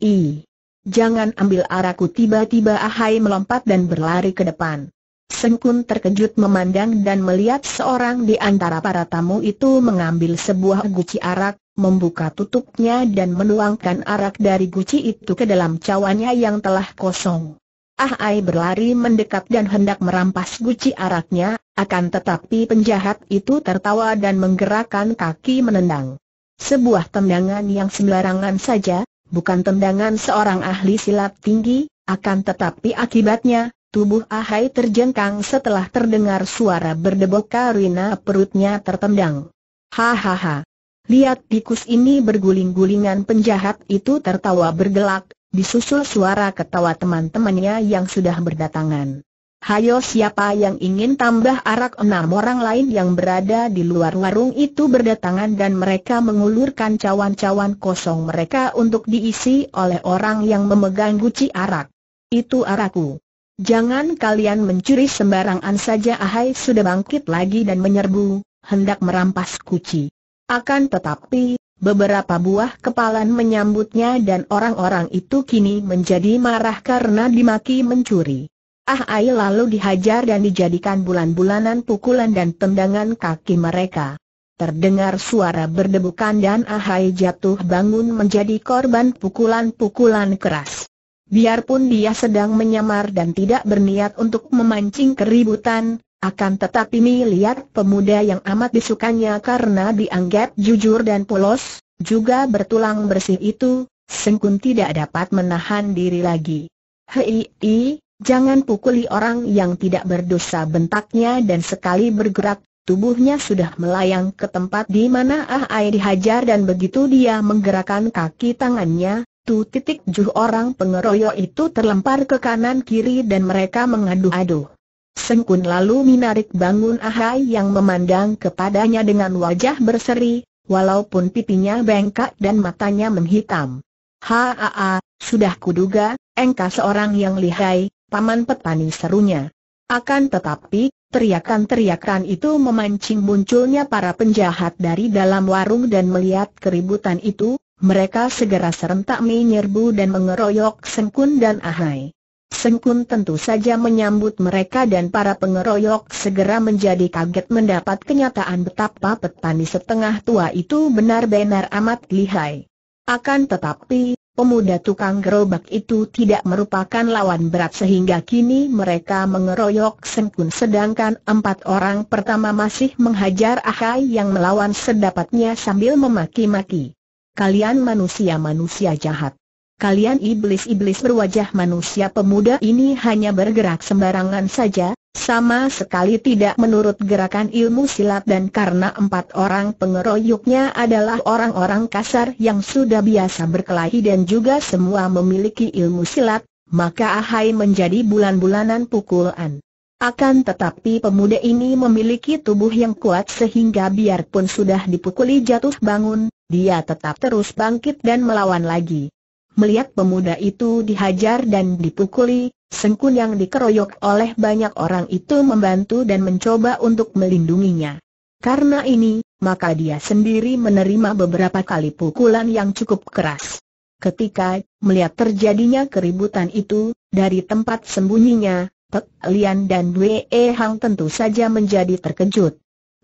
Jangan ambil arahku tiba-tiba Ahai melompat dan berlari ke depan. Sengkun terkejut memandang dan melihat seorang di antara para tamu itu mengambil sebuah guci arak, membuka tutupnya dan menuangkan arak dari guci itu ke dalam cawannya yang telah kosong. Ahai berlari mendekat dan hendak merampas guci araknya, akan tetapi penjahat itu tertawa dan menggerakkan kaki menendang. Sebuah tendangan yang sembarangan saja, bukan tendangan seorang ahli silat tinggi, akan tetapi akibatnya, tubuh Ahai terjengkang setelah terdengar suara berdebok karena perutnya tertendang. Hahaha. Lihat tikus ini berguling-gulingan penjahat itu tertawa bergelak, disusul suara ketawa teman-temannya yang sudah berdatangan. Hayo siapa yang ingin tambah arak enam orang lain yang berada di luar warung itu berdatangan dan mereka mengulurkan cawan-cawan kosong mereka untuk diisi oleh orang yang memegang guci arak. Itu arakku. Jangan kalian mencuri sembarangan saja Ahai sudah bangkit lagi dan menyerbu, hendak merampas kuci. Akan tetapi, Beberapa buah kepalan menyambutnya dan orang-orang itu kini menjadi marah karena dimaki mencuri. Ah Ai lalu dihajar dan dijadikan bulan-bulanan pukulan dan tendangan kaki mereka. Terdengar suara berdebukan dan Ah Ahai jatuh bangun menjadi korban pukulan-pukulan keras. Biarpun dia sedang menyamar dan tidak berniat untuk memancing keributan, akan tetapi melihat pemuda yang amat disukanya karena dianggap jujur dan polos, juga bertulang bersih itu, Sengkun tidak dapat menahan diri lagi. Hei, Hei, Jangan pukuli orang yang tidak berdosa bentaknya dan sekali bergerak, tubuhnya sudah melayang ke tempat di mana Ah Ai dihajar dan begitu dia menggerakkan kaki tangannya, tu titik juh orang pengeroyok itu terlempar ke kanan kiri dan mereka mengadu-adu. Sengkun lalu menarik bangun Ahai yang memandang kepadanya dengan wajah berseri, walaupun pipinya bengkak dan matanya menghitam. Haa, sudah kuduga, engkau seorang yang lihai, Paman Petani serunya. Akan tetapi, teriakan-teriakan itu memancing munculnya para penjahat dari dalam warung dan melihat keributan itu, mereka segera serentak menyerbu dan mengeroyok Sengkun dan Ahai. Sengkun tentu saja menyambut mereka dan para pengeroyok segera menjadi kaget mendapat kenyataan betapa petani setengah tua itu benar-benar amat lihai. Akan tetapi, Pemuda tukang gerobak itu tidak merupakan lawan berat sehingga kini mereka mengeroyok Sengkun sedangkan empat orang pertama masih menghajar Ahai yang melawan sedapatnya sambil memaki-maki. Kalian manusia-manusia jahat. Kalian iblis-iblis berwajah manusia pemuda ini hanya bergerak sembarangan saja, sama sekali tidak menurut gerakan ilmu silat dan karena empat orang pengeroyoknya adalah orang-orang kasar yang sudah biasa berkelahi dan juga semua memiliki ilmu silat, maka Ahai menjadi bulan-bulanan pukulan. Akan tetapi pemuda ini memiliki tubuh yang kuat sehingga biarpun sudah dipukuli jatuh bangun, dia tetap terus bangkit dan melawan lagi. Melihat pemuda itu dihajar dan dipukuli, Sengkun yang dikeroyok oleh banyak orang itu membantu dan mencoba untuk melindunginya. Karena ini, maka dia sendiri menerima beberapa kali pukulan yang cukup keras. Ketika melihat terjadinya keributan itu, dari tempat sembunyinya, Pek Lian dan Wei Hang tentu saja menjadi terkejut.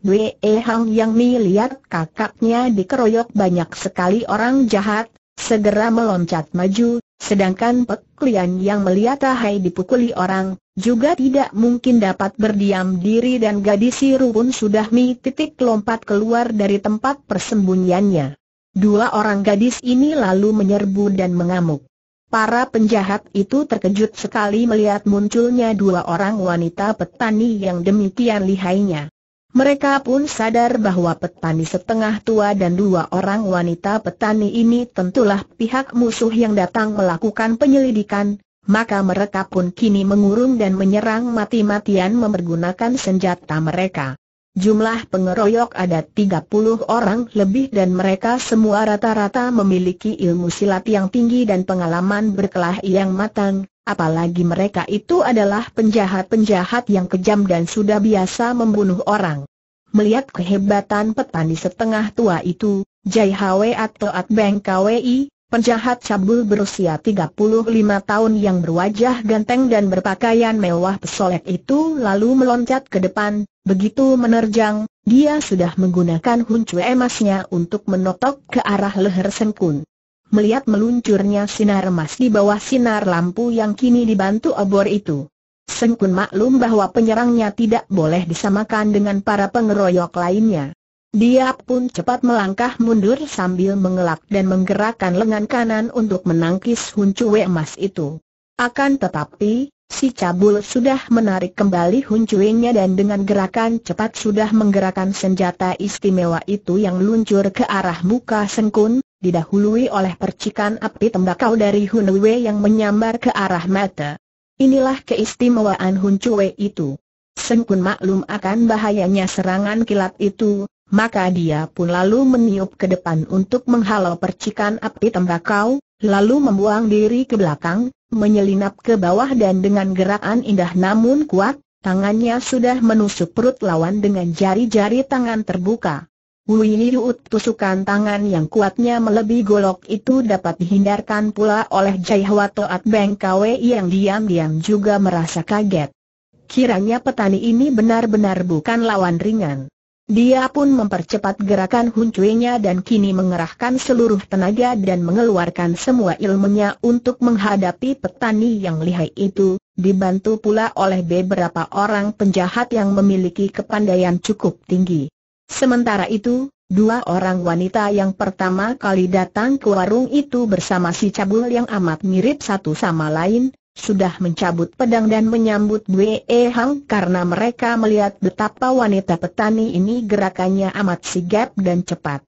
Wei Hang yang melihat kakaknya dikeroyok banyak sekali orang jahat, segera meloncat maju, sedangkan peklian yang melihat Tahai dipukuli orang, juga tidak mungkin dapat berdiam diri dan gadis Siru pun sudah mi titik lompat keluar dari tempat persembunyiannya. Dua orang gadis ini lalu menyerbu dan mengamuk. Para penjahat itu terkejut sekali melihat munculnya dua orang wanita petani yang demikian lihainya. Mereka pun sadar bahwa petani setengah tua dan dua orang wanita petani ini tentulah pihak musuh yang datang melakukan penyelidikan, maka mereka pun kini mengurung dan menyerang mati-matian mempergunakan senjata mereka. Jumlah pengeroyok ada 30 orang lebih dan mereka semua rata-rata memiliki ilmu silat yang tinggi dan pengalaman berkelahi yang matang, apalagi mereka itu adalah penjahat-penjahat yang kejam dan sudah biasa membunuh orang. Melihat kehebatan petani setengah tua itu, Jai Hwe atau At Beng Kwi, penjahat cabul berusia 35 tahun yang berwajah ganteng dan berpakaian mewah pesolek itu lalu meloncat ke depan, begitu menerjang, dia sudah menggunakan huncu emasnya untuk menotok ke arah leher sengkun. Melihat meluncurnya sinar emas di bawah sinar lampu yang kini dibantu obor itu. Sengkun maklum bahwa penyerangnya tidak boleh disamakan dengan para pengeroyok lainnya. Dia pun cepat melangkah mundur sambil mengelak dan menggerakkan lengan kanan untuk menangkis huncue emas itu. Akan tetapi, si cabul sudah menarik kembali huncuenya dan dengan gerakan cepat sudah menggerakkan senjata istimewa itu yang luncur ke arah muka sengkun, didahului oleh percikan api tembakau dari Hunwe yang menyambar ke arah mata. Inilah keistimewaan Huncuwe itu. Sengkun maklum akan bahayanya serangan kilat itu, maka dia pun lalu meniup ke depan untuk menghalau percikan api tembakau, lalu membuang diri ke belakang, menyelinap ke bawah dan dengan gerakan indah namun kuat, tangannya sudah menusuk perut lawan dengan jari-jari tangan terbuka. Wiyut tusukan tangan yang kuatnya melebihi golok itu dapat dihindarkan pula oleh Jaihawato Beng Kwe yang diam-diam juga merasa kaget. Kiranya petani ini benar-benar bukan lawan ringan. Dia pun mempercepat gerakan huncuinya dan kini mengerahkan seluruh tenaga dan mengeluarkan semua ilmunya untuk menghadapi petani yang lihai itu, dibantu pula oleh beberapa orang penjahat yang memiliki kepandaian cukup tinggi. Sementara itu, dua orang wanita yang pertama kali datang ke warung itu bersama si cabul yang amat mirip satu sama lain, sudah mencabut pedang dan menyambut Wei Hang karena mereka melihat betapa wanita petani ini gerakannya amat sigap dan cepat.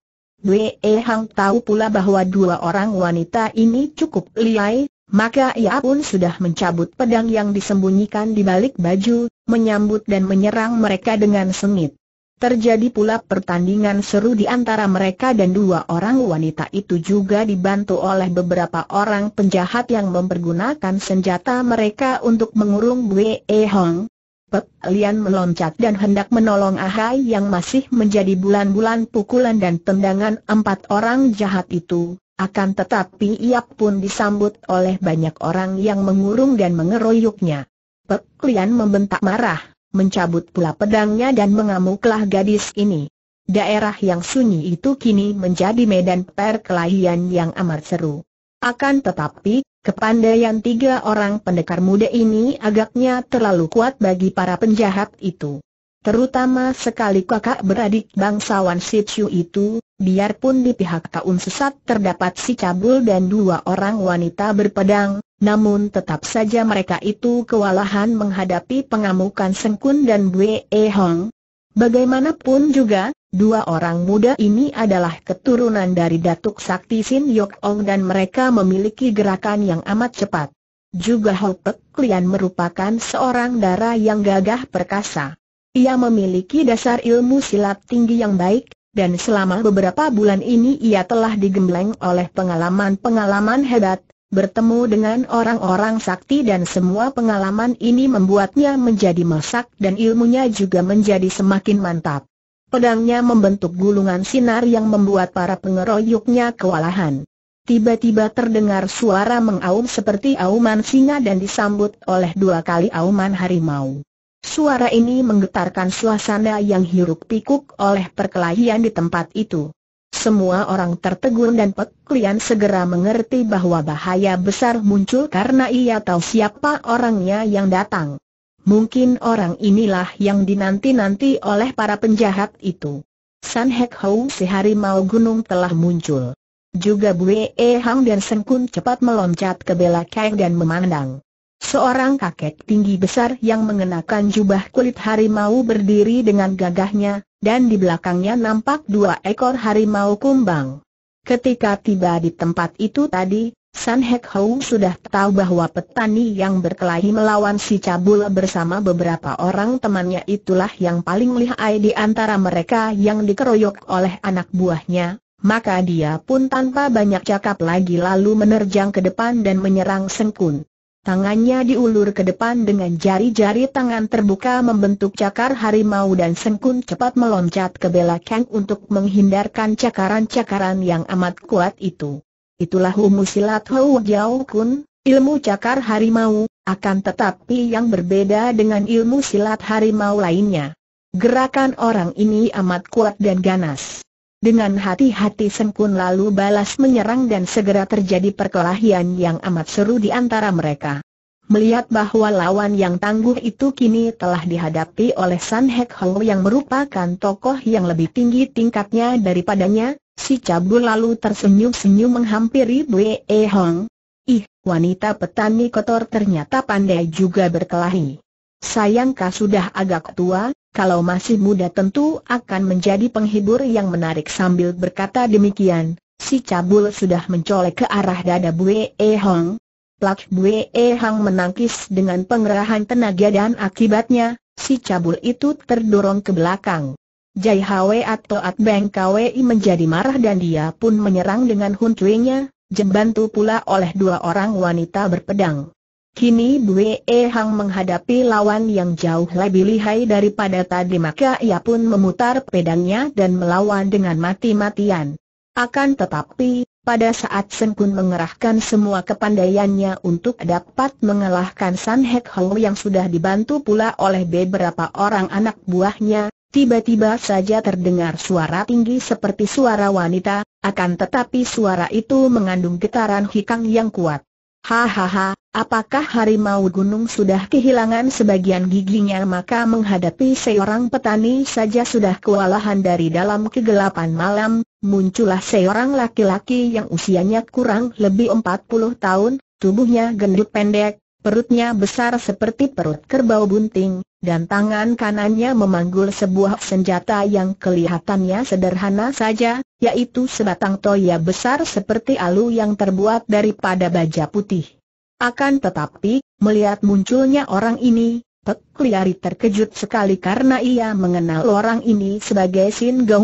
Wei Hang tahu pula bahwa dua orang wanita ini cukup liai, maka ia pun sudah mencabut pedang yang disembunyikan di balik baju, menyambut dan menyerang mereka dengan sengit. Terjadi pula pertandingan seru di antara mereka dan dua orang wanita itu juga dibantu oleh beberapa orang penjahat yang mempergunakan senjata mereka untuk mengurung Wei e Hong. Pek Lian meloncat dan hendak menolong Ahai yang masih menjadi bulan-bulan pukulan dan tendangan empat orang jahat itu. Akan tetapi ia pun disambut oleh banyak orang yang mengurung dan mengeroyoknya. Pek Lian membentak marah mencabut pula pedangnya dan mengamuklah gadis ini. Daerah yang sunyi itu kini menjadi medan perkelahian yang amat seru. Akan tetapi, kepandaian tiga orang pendekar muda ini agaknya terlalu kuat bagi para penjahat itu. Terutama sekali kakak beradik bangsawan Chiu itu, biarpun di pihak kaum sesat terdapat si cabul dan dua orang wanita berpedang, namun tetap saja mereka itu kewalahan menghadapi pengamukan Sengkun dan Bue E Hong. Bagaimanapun juga, dua orang muda ini adalah keturunan dari Datuk Sakti Sin Yok Ong dan mereka memiliki gerakan yang amat cepat. Juga Ho Pek Lian merupakan seorang darah yang gagah perkasa. Ia memiliki dasar ilmu silat tinggi yang baik, dan selama beberapa bulan ini ia telah digembleng oleh pengalaman-pengalaman hebat, bertemu dengan orang-orang sakti dan semua pengalaman ini membuatnya menjadi masak dan ilmunya juga menjadi semakin mantap. Pedangnya membentuk gulungan sinar yang membuat para pengeroyoknya kewalahan. Tiba-tiba terdengar suara mengaum seperti auman singa dan disambut oleh dua kali auman harimau. Suara ini menggetarkan suasana yang hiruk-pikuk oleh perkelahian di tempat itu. Semua orang tertegun dan peklian segera mengerti bahwa bahaya besar muncul karena ia tahu siapa orangnya yang datang. Mungkin orang inilah yang dinanti-nanti oleh para penjahat itu. San Hek Hou si harimau gunung telah muncul. Juga Bue E Hang dan Sen Kun cepat meloncat ke belakang dan memandang. Seorang kakek tinggi besar yang mengenakan jubah kulit harimau berdiri dengan gagahnya, dan di belakangnya nampak dua ekor harimau kumbang. Ketika tiba di tempat itu tadi, San Hek Hou sudah tahu bahwa petani yang berkelahi melawan si Cabul bersama beberapa orang temannya itulah yang paling lihai di antara mereka yang dikeroyok oleh anak buahnya, maka dia pun tanpa banyak cakap lagi lalu menerjang ke depan dan menyerang Sengkun. Tangannya diulur ke depan dengan jari-jari tangan terbuka membentuk cakar harimau dan sengkun cepat meloncat ke belakang untuk menghindarkan cakaran-cakaran yang amat kuat itu. Itulah ilmu silat Hou Jiao Kun, ilmu cakar harimau, akan tetapi yang berbeda dengan ilmu silat harimau lainnya. Gerakan orang ini amat kuat dan ganas. Dengan hati-hati Sengkun lalu balas menyerang dan segera terjadi perkelahian yang amat seru di antara mereka. Melihat bahwa lawan yang tangguh itu kini telah dihadapi oleh San Hek Ho yang merupakan tokoh yang lebih tinggi tingkatnya daripadanya, si Cabu lalu tersenyum-senyum menghampiri Bwe e Hong. Ih, wanita petani kotor ternyata pandai juga berkelahi. Sayangkah sudah agak tua, kalau masih muda tentu akan menjadi penghibur yang menarik sambil berkata demikian, si cabul sudah mencolek ke arah dada Bue E Hong. Plak Bue E Hong menangkis dengan pengerahan tenaga dan akibatnya, si cabul itu terdorong ke belakang. Jai Hwe atau At Beng Kwei menjadi marah dan dia pun menyerang dengan huntuinya, jembantu pula oleh dua orang wanita berpedang. Kini Bue Hang menghadapi lawan yang jauh lebih lihai daripada tadi maka ia pun memutar pedangnya dan melawan dengan mati-matian. Akan tetapi, pada saat Seng Kun mengerahkan semua kepandaiannya untuk dapat mengalahkan San Hek Hou yang sudah dibantu pula oleh beberapa orang anak buahnya, tiba-tiba saja terdengar suara tinggi seperti suara wanita, akan tetapi suara itu mengandung getaran hikang yang kuat. Hahaha, apakah harimau gunung sudah kehilangan sebagian giginya maka menghadapi seorang petani saja sudah kewalahan dari dalam kegelapan malam, muncullah seorang laki-laki yang usianya kurang lebih 40 tahun, tubuhnya gendut pendek, Perutnya besar seperti perut kerbau bunting, dan tangan kanannya memanggul sebuah senjata yang kelihatannya sederhana saja, yaitu sebatang toya besar seperti alu yang terbuat daripada baja putih. Akan tetapi, melihat munculnya orang ini, Pek Liari terkejut sekali karena ia mengenal orang ini sebagai Sin Gao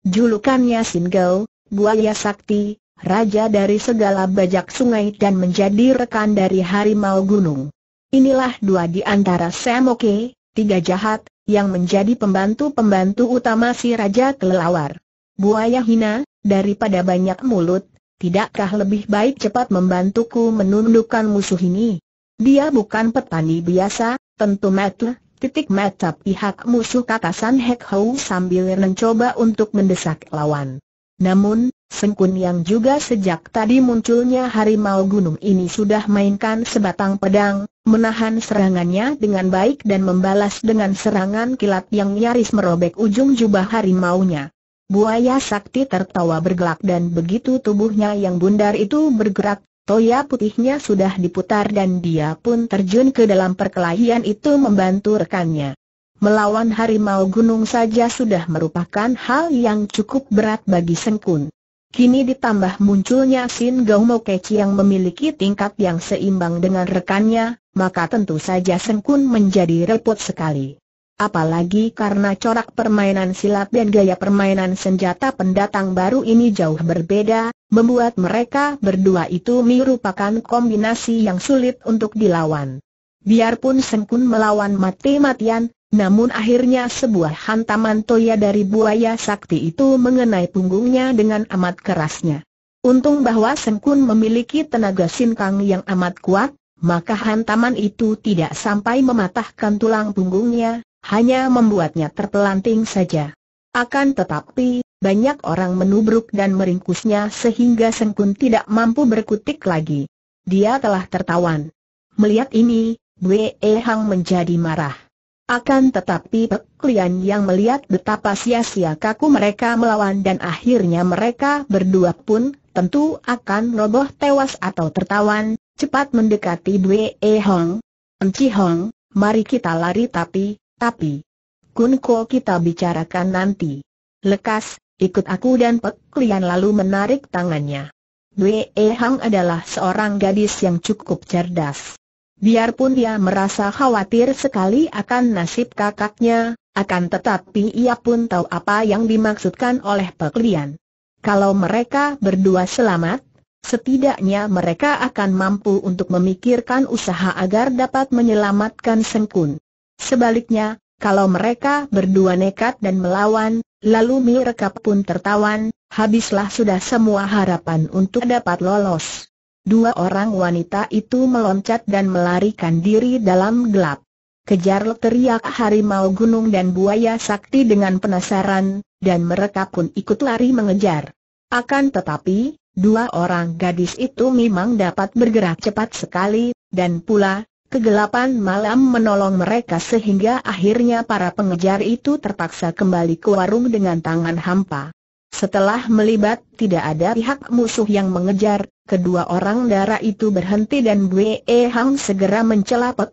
Julukannya Sin Gao, buaya sakti, raja dari segala bajak sungai dan menjadi rekan dari harimau gunung. Inilah dua di antara Semoke, tiga jahat, yang menjadi pembantu-pembantu utama si Raja Kelelawar. Buaya hina, daripada banyak mulut, tidakkah lebih baik cepat membantuku menundukkan musuh ini? Dia bukan petani biasa, tentu metu, titik metap, pihak musuh kakasan Hek Hou sambil mencoba untuk mendesak lawan. Namun, Sengkun yang juga sejak tadi munculnya harimau gunung ini sudah mainkan sebatang pedang, menahan serangannya dengan baik dan membalas dengan serangan kilat yang nyaris merobek ujung jubah harimaunya. Buaya sakti tertawa bergelak dan begitu tubuhnya yang bundar itu bergerak, toya putihnya sudah diputar dan dia pun terjun ke dalam perkelahian itu membantu rekannya melawan harimau gunung saja sudah merupakan hal yang cukup berat bagi Sengkun. Kini ditambah munculnya Sin Gaumo Keci yang memiliki tingkat yang seimbang dengan rekannya, maka tentu saja Sengkun menjadi repot sekali. Apalagi karena corak permainan silat dan gaya permainan senjata pendatang baru ini jauh berbeda, membuat mereka berdua itu merupakan kombinasi yang sulit untuk dilawan. Biarpun Sengkun melawan mati-matian, namun akhirnya sebuah hantaman toya dari buaya sakti itu mengenai punggungnya dengan amat kerasnya. Untung bahwa Sengkun memiliki tenaga sinkang yang amat kuat, maka hantaman itu tidak sampai mematahkan tulang punggungnya, hanya membuatnya terpelanting saja. Akan tetapi, banyak orang menubruk dan meringkusnya sehingga Sengkun tidak mampu berkutik lagi. Dia telah tertawan. Melihat ini, Wei Hang menjadi marah. Akan tetapi Peklian yang melihat betapa sia-sia kaku mereka melawan dan akhirnya mereka berdua pun tentu akan roboh tewas atau tertawan, cepat mendekati Dwe E Hong. Enci Hong, mari kita lari tapi, tapi. Kun Ko kita bicarakan nanti. Lekas, ikut aku dan Peklian lalu menarik tangannya. Dwe E Hong adalah seorang gadis yang cukup cerdas. Biarpun dia merasa khawatir sekali akan nasib kakaknya, akan tetapi ia pun tahu apa yang dimaksudkan oleh peklian. Kalau mereka berdua selamat, setidaknya mereka akan mampu untuk memikirkan usaha agar dapat menyelamatkan Sengkun. Sebaliknya, kalau mereka berdua nekat dan melawan, lalu mereka pun tertawan, habislah sudah semua harapan untuk dapat lolos dua orang wanita itu meloncat dan melarikan diri dalam gelap. Kejar teriak harimau gunung dan buaya sakti dengan penasaran, dan mereka pun ikut lari mengejar. Akan tetapi, dua orang gadis itu memang dapat bergerak cepat sekali, dan pula, kegelapan malam menolong mereka sehingga akhirnya para pengejar itu terpaksa kembali ke warung dengan tangan hampa. Setelah melibat, tidak ada pihak musuh yang mengejar, kedua orang darah itu berhenti dan Bwe Hang segera mencela Pek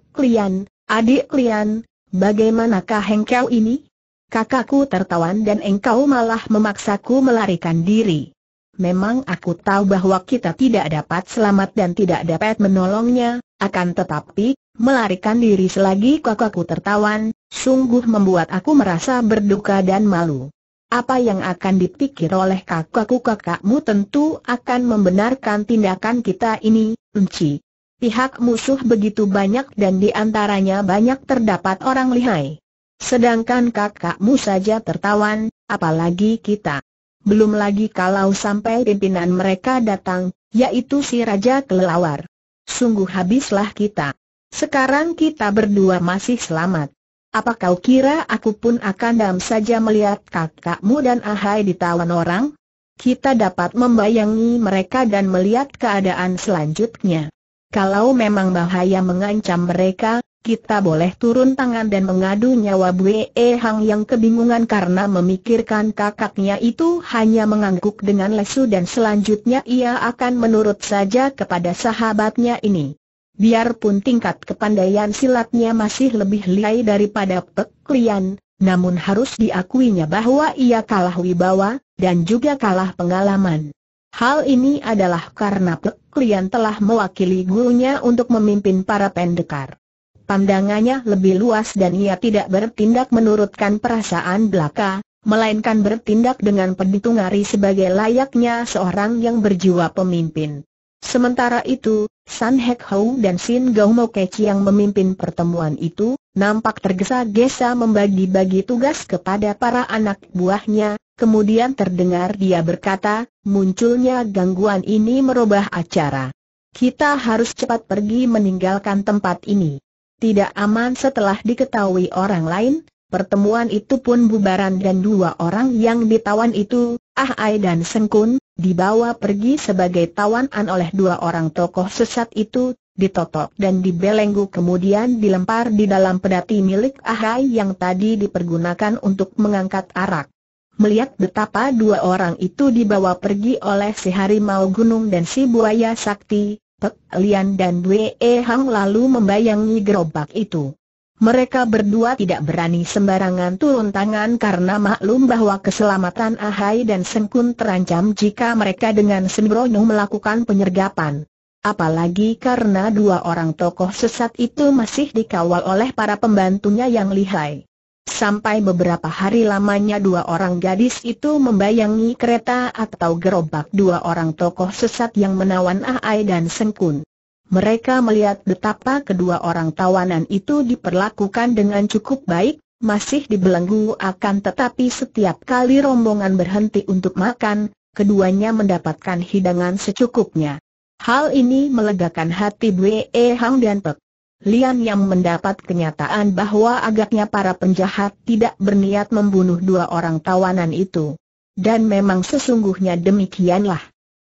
adik klien, bagaimanakah engkau ini? Kakakku tertawan dan engkau malah memaksaku melarikan diri. Memang aku tahu bahwa kita tidak dapat selamat dan tidak dapat menolongnya, akan tetapi, melarikan diri selagi kakakku tertawan, sungguh membuat aku merasa berduka dan malu. Apa yang akan dipikir oleh kakakku kakakmu tentu akan membenarkan tindakan kita ini, Enci. Pihak musuh begitu banyak dan di antaranya banyak terdapat orang lihai. Sedangkan kakakmu saja tertawan, apalagi kita. Belum lagi kalau sampai pimpinan mereka datang, yaitu si Raja Kelelawar. Sungguh habislah kita. Sekarang kita berdua masih selamat. Apa kau kira aku pun akan dam saja melihat kakakmu dan ahai ditawan orang? Kita dapat membayangi mereka dan melihat keadaan selanjutnya. Kalau memang bahaya mengancam mereka, kita boleh turun tangan dan mengadu nyawa e Hang yang kebingungan karena memikirkan kakaknya itu hanya mengangguk dengan lesu dan selanjutnya ia akan menurut saja kepada sahabatnya ini. Biarpun tingkat kepandaian silatnya masih lebih liai daripada Pek Lian, namun harus diakuinya bahwa ia kalah wibawa, dan juga kalah pengalaman. Hal ini adalah karena Pek Lian telah mewakili gurunya untuk memimpin para pendekar pandangannya lebih luas dan ia tidak bertindak menurutkan perasaan belaka, melainkan bertindak dengan peditungari sebagai layaknya seorang yang berjiwa pemimpin. Sementara itu, San Hek Hou dan Sin Gau Mo Keci yang memimpin pertemuan itu, nampak tergesa-gesa membagi-bagi tugas kepada para anak buahnya, kemudian terdengar dia berkata, munculnya gangguan ini merubah acara. Kita harus cepat pergi meninggalkan tempat ini. Tidak aman setelah diketahui orang lain, pertemuan itu pun bubaran dan dua orang yang ditawan itu, Ah Ai dan Sengkun, dibawa pergi sebagai tawanan oleh dua orang tokoh sesat itu, ditotok dan dibelenggu kemudian dilempar di dalam pedati milik Ah Ai yang tadi dipergunakan untuk mengangkat arak. Melihat betapa dua orang itu dibawa pergi oleh si harimau gunung dan si buaya sakti, Pek Lian dan Wei Hang lalu membayangi gerobak itu. Mereka berdua tidak berani sembarangan turun tangan karena maklum bahwa keselamatan Ahai dan Sengkun terancam jika mereka dengan sembrono melakukan penyergapan. Apalagi karena dua orang tokoh sesat itu masih dikawal oleh para pembantunya yang lihai. Sampai beberapa hari lamanya dua orang gadis itu membayangi kereta atau gerobak dua orang tokoh sesat yang menawan Ahai dan Sengkun mereka melihat betapa kedua orang tawanan itu diperlakukan dengan cukup baik, masih dibelenggu akan tetapi setiap kali rombongan berhenti untuk makan, keduanya mendapatkan hidangan secukupnya. Hal ini melegakan hati Bwe Hang dan Pek. Lian yang mendapat kenyataan bahwa agaknya para penjahat tidak berniat membunuh dua orang tawanan itu. Dan memang sesungguhnya demikianlah.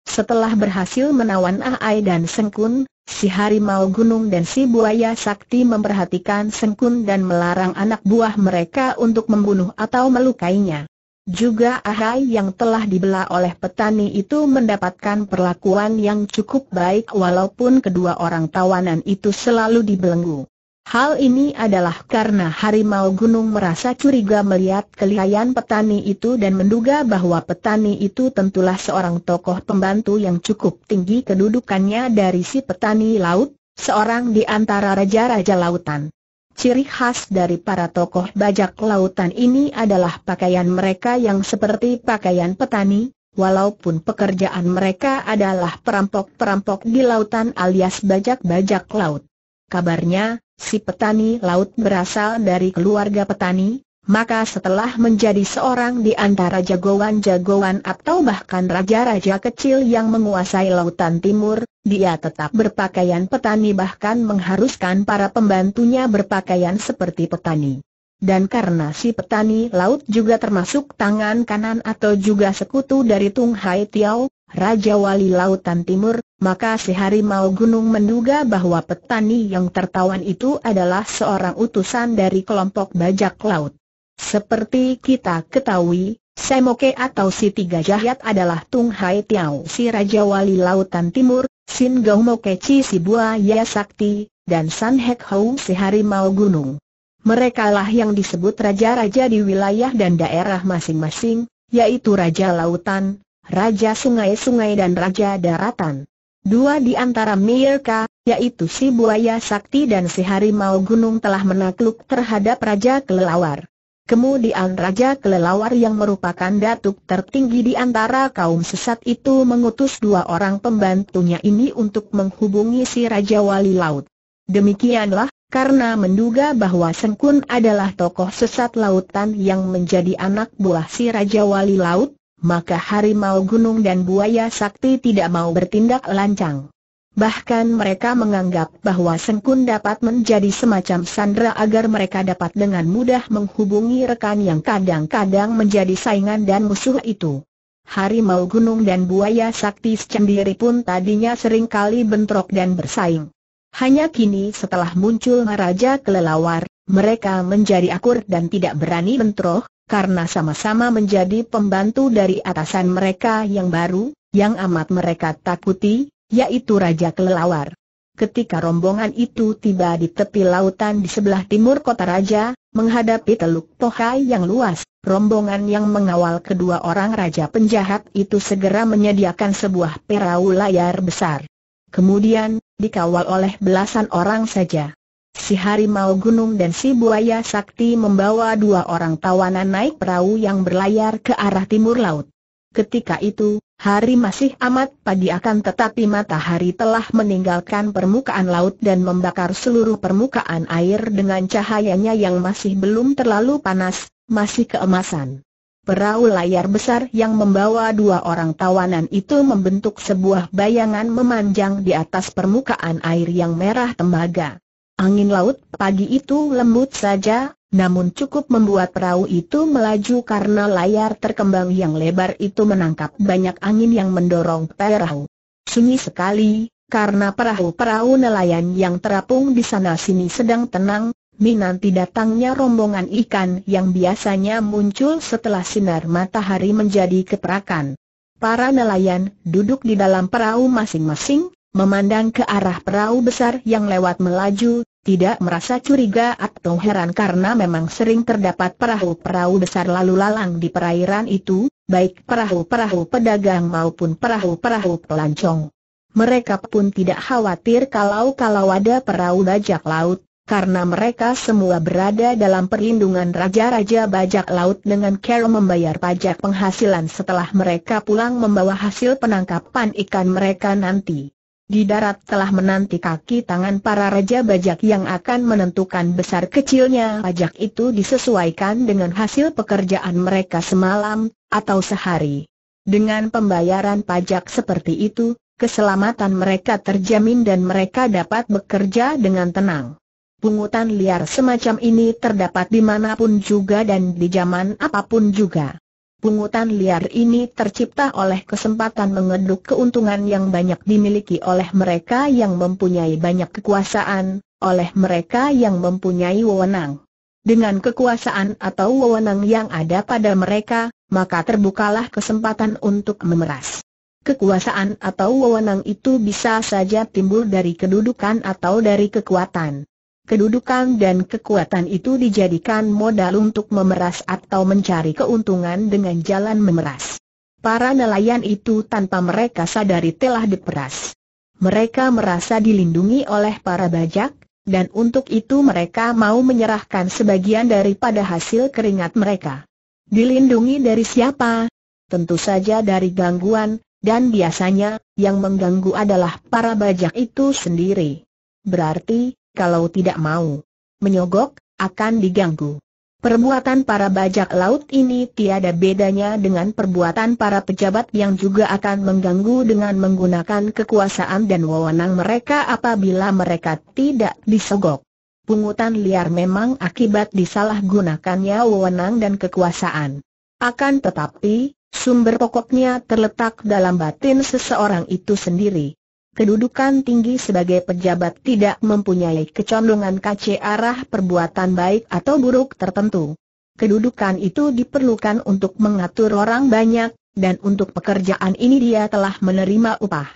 Setelah berhasil menawan Aai dan Sengkun, Si harimau gunung dan si buaya sakti memperhatikan Sengkun dan melarang anak buah mereka untuk membunuh atau melukainya. Juga Ahai yang telah dibela oleh petani itu mendapatkan perlakuan yang cukup baik walaupun kedua orang tawanan itu selalu dibelenggu. Hal ini adalah karena harimau gunung merasa curiga melihat kelihayan petani itu dan menduga bahwa petani itu tentulah seorang tokoh pembantu yang cukup tinggi kedudukannya dari si petani laut, seorang di antara raja-raja lautan. Ciri khas dari para tokoh bajak lautan ini adalah pakaian mereka yang seperti pakaian petani, walaupun pekerjaan mereka adalah perampok-perampok di lautan alias bajak-bajak laut. Kabarnya, si petani laut berasal dari keluarga petani, maka setelah menjadi seorang di antara jagoan-jagoan atau bahkan raja-raja kecil yang menguasai lautan timur, dia tetap berpakaian petani bahkan mengharuskan para pembantunya berpakaian seperti petani. Dan karena si petani laut juga termasuk tangan kanan atau juga sekutu dari Tung Hai Tiao, Raja Wali Lautan Timur, maka si Harimau Gunung menduga bahwa petani yang tertawan itu adalah seorang utusan dari kelompok bajak laut. Seperti kita ketahui, Semoke atau si Tiga Jahat adalah Tung Hai Tiao si Raja Wali Lautan Timur, Sin Gau Mokeci si Ya Sakti, dan San Hek Hou si Harimau Gunung. Mereka lah yang disebut raja-raja di wilayah dan daerah masing-masing, yaitu Raja Lautan, Raja Sungai-Sungai dan Raja Daratan. Dua di antara Mirka, yaitu si buaya sakti dan si harimau gunung telah menakluk terhadap Raja Kelelawar. Kemudian Raja Kelelawar yang merupakan datuk tertinggi di antara kaum sesat itu mengutus dua orang pembantunya ini untuk menghubungi si Raja Wali Laut. Demikianlah, karena menduga bahwa Sengkun adalah tokoh sesat lautan yang menjadi anak buah si Raja Wali Laut, maka harimau gunung dan buaya sakti tidak mau bertindak lancang. Bahkan mereka menganggap bahwa Sengkun dapat menjadi semacam sandera agar mereka dapat dengan mudah menghubungi rekan yang kadang-kadang menjadi saingan dan musuh itu. Harimau gunung dan buaya sakti sendiri pun tadinya sering kali bentrok dan bersaing. Hanya kini setelah muncul Raja Kelelawar, mereka menjadi akur dan tidak berani bentroh, karena sama-sama menjadi pembantu dari atasan mereka yang baru, yang amat mereka takuti, yaitu Raja Kelelawar. Ketika rombongan itu tiba di tepi lautan di sebelah timur kota Raja, menghadapi Teluk Tohai yang luas, rombongan yang mengawal kedua orang Raja penjahat itu segera menyediakan sebuah perahu layar besar. Kemudian, dikawal oleh belasan orang saja. Si harimau gunung dan si buaya sakti membawa dua orang tawanan naik perahu yang berlayar ke arah timur laut. Ketika itu, hari masih amat pagi akan tetapi matahari telah meninggalkan permukaan laut dan membakar seluruh permukaan air dengan cahayanya yang masih belum terlalu panas, masih keemasan. Perahu layar besar yang membawa dua orang tawanan itu membentuk sebuah bayangan memanjang di atas permukaan air yang merah tembaga. Angin laut pagi itu lembut saja, namun cukup membuat perahu itu melaju karena layar terkembang yang lebar itu menangkap banyak angin yang mendorong perahu. Sunyi sekali, karena perahu-perahu nelayan yang terapung di sana-sini sedang tenang, minanti datangnya rombongan ikan yang biasanya muncul setelah sinar matahari menjadi keperakan. Para nelayan duduk di dalam perahu masing-masing, Memandang ke arah perahu besar yang lewat melaju, tidak merasa curiga atau heran karena memang sering terdapat perahu-perahu besar lalu lalang di perairan itu, baik perahu-perahu pedagang maupun perahu-perahu pelancong. Mereka pun tidak khawatir kalau-kalau ada perahu bajak laut, karena mereka semua berada dalam perlindungan raja-raja bajak laut dengan cara membayar pajak penghasilan setelah mereka pulang membawa hasil penangkapan ikan mereka nanti. Di darat telah menanti kaki tangan para raja bajak yang akan menentukan besar kecilnya pajak itu disesuaikan dengan hasil pekerjaan mereka semalam, atau sehari. Dengan pembayaran pajak seperti itu, keselamatan mereka terjamin dan mereka dapat bekerja dengan tenang. Pungutan liar semacam ini terdapat di dimanapun juga dan di zaman apapun juga. Pungutan liar ini tercipta oleh kesempatan mengeduk keuntungan yang banyak dimiliki oleh mereka yang mempunyai banyak kekuasaan, oleh mereka yang mempunyai wewenang. Dengan kekuasaan atau wewenang yang ada pada mereka, maka terbukalah kesempatan untuk memeras. Kekuasaan atau wewenang itu bisa saja timbul dari kedudukan atau dari kekuatan kedudukan dan kekuatan itu dijadikan modal untuk memeras atau mencari keuntungan dengan jalan memeras. Para nelayan itu tanpa mereka sadari telah diperas. Mereka merasa dilindungi oleh para bajak, dan untuk itu mereka mau menyerahkan sebagian daripada hasil keringat mereka. Dilindungi dari siapa? Tentu saja dari gangguan, dan biasanya, yang mengganggu adalah para bajak itu sendiri. Berarti, kalau tidak mau menyogok, akan diganggu. Perbuatan para bajak laut ini tiada bedanya dengan perbuatan para pejabat yang juga akan mengganggu dengan menggunakan kekuasaan dan wewenang mereka apabila mereka tidak disogok. Pungutan liar memang akibat disalahgunakannya wewenang dan kekuasaan. Akan tetapi, sumber pokoknya terletak dalam batin seseorang itu sendiri kedudukan tinggi sebagai pejabat tidak mempunyai kecondongan kace arah perbuatan baik atau buruk tertentu. Kedudukan itu diperlukan untuk mengatur orang banyak, dan untuk pekerjaan ini dia telah menerima upah.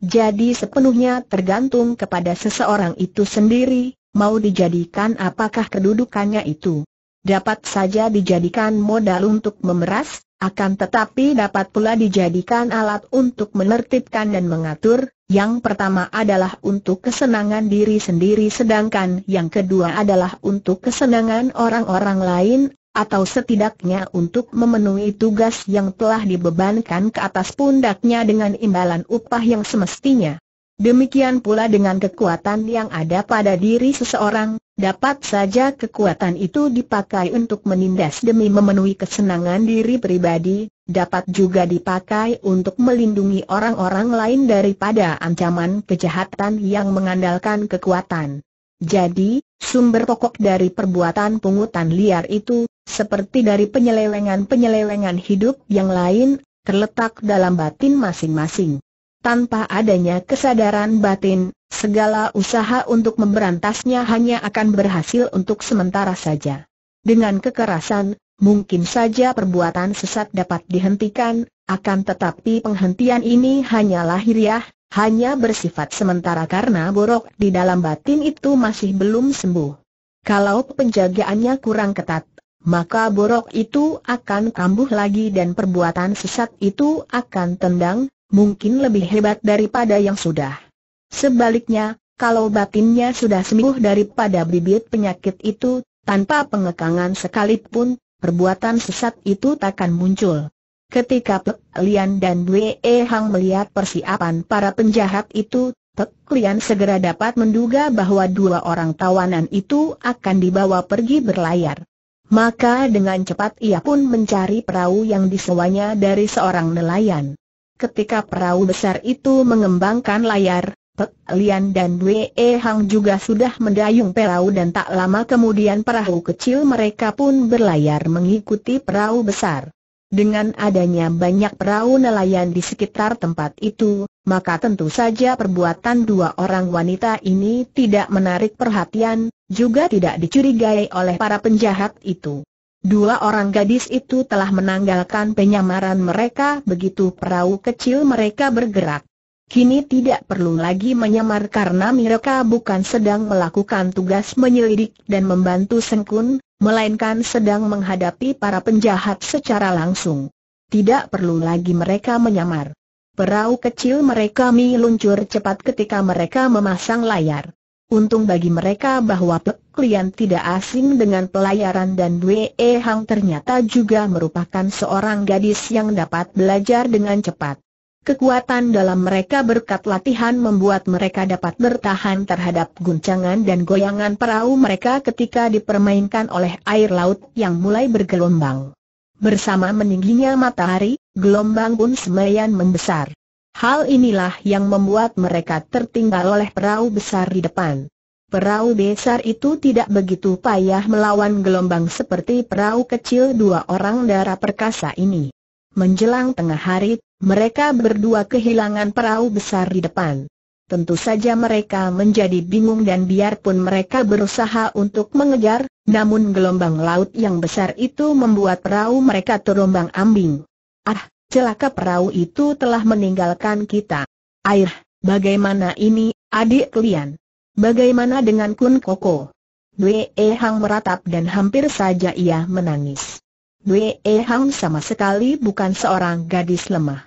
Jadi sepenuhnya tergantung kepada seseorang itu sendiri, mau dijadikan apakah kedudukannya itu dapat saja dijadikan modal untuk memeras, akan tetapi dapat pula dijadikan alat untuk menertibkan dan mengatur, yang pertama adalah untuk kesenangan diri sendiri sedangkan yang kedua adalah untuk kesenangan orang-orang lain, atau setidaknya untuk memenuhi tugas yang telah dibebankan ke atas pundaknya dengan imbalan upah yang semestinya. Demikian pula dengan kekuatan yang ada pada diri seseorang, Dapat saja kekuatan itu dipakai untuk menindas demi memenuhi kesenangan diri pribadi, dapat juga dipakai untuk melindungi orang-orang lain daripada ancaman kejahatan yang mengandalkan kekuatan. Jadi, sumber pokok dari perbuatan pungutan liar itu, seperti dari penyelewengan-penyelewengan hidup yang lain, terletak dalam batin masing-masing tanpa adanya kesadaran batin, segala usaha untuk memberantasnya hanya akan berhasil untuk sementara saja. Dengan kekerasan, mungkin saja perbuatan sesat dapat dihentikan, akan tetapi penghentian ini hanyalah hiriah, hanya bersifat sementara karena borok di dalam batin itu masih belum sembuh. Kalau penjagaannya kurang ketat, maka borok itu akan kambuh lagi dan perbuatan sesat itu akan tendang, mungkin lebih hebat daripada yang sudah. Sebaliknya, kalau batinnya sudah sembuh daripada bibit penyakit itu, tanpa pengekangan sekalipun, perbuatan sesat itu takkan muncul. Ketika Pek Lian dan Dwe e Hang melihat persiapan para penjahat itu, Pek Lian segera dapat menduga bahwa dua orang tawanan itu akan dibawa pergi berlayar. Maka dengan cepat ia pun mencari perahu yang disewanya dari seorang nelayan. Ketika perahu besar itu mengembangkan layar, Pek Lian dan Wei Hang juga sudah mendayung perahu dan tak lama kemudian perahu kecil mereka pun berlayar mengikuti perahu besar. Dengan adanya banyak perahu nelayan di sekitar tempat itu, maka tentu saja perbuatan dua orang wanita ini tidak menarik perhatian, juga tidak dicurigai oleh para penjahat itu. Dua orang gadis itu telah menanggalkan penyamaran mereka begitu perahu kecil mereka bergerak. Kini tidak perlu lagi menyamar karena mereka bukan sedang melakukan tugas menyelidik dan membantu Sengkun, melainkan sedang menghadapi para penjahat secara langsung. Tidak perlu lagi mereka menyamar. Perahu kecil mereka meluncur cepat ketika mereka memasang layar. Untung bagi mereka bahwa klien tidak asing dengan pelayaran dan Wee Hang ternyata juga merupakan seorang gadis yang dapat belajar dengan cepat. Kekuatan dalam mereka berkat latihan membuat mereka dapat bertahan terhadap guncangan dan goyangan perahu mereka ketika dipermainkan oleh air laut yang mulai bergelombang. Bersama meningginya matahari, gelombang pun semayan membesar. Hal inilah yang membuat mereka tertinggal oleh perahu besar di depan. Perahu besar itu tidak begitu payah melawan gelombang seperti perahu kecil dua orang darah perkasa ini. Menjelang tengah hari, mereka berdua kehilangan perahu besar di depan. Tentu saja mereka menjadi bingung dan biarpun mereka berusaha untuk mengejar, namun gelombang laut yang besar itu membuat perahu mereka terombang ambing. Ah, celaka perahu itu telah meninggalkan kita. Air, bagaimana ini, adik kalian? Bagaimana dengan Kun Koko? Dwe e Hang meratap dan hampir saja ia menangis. Dwe e Hang sama sekali bukan seorang gadis lemah.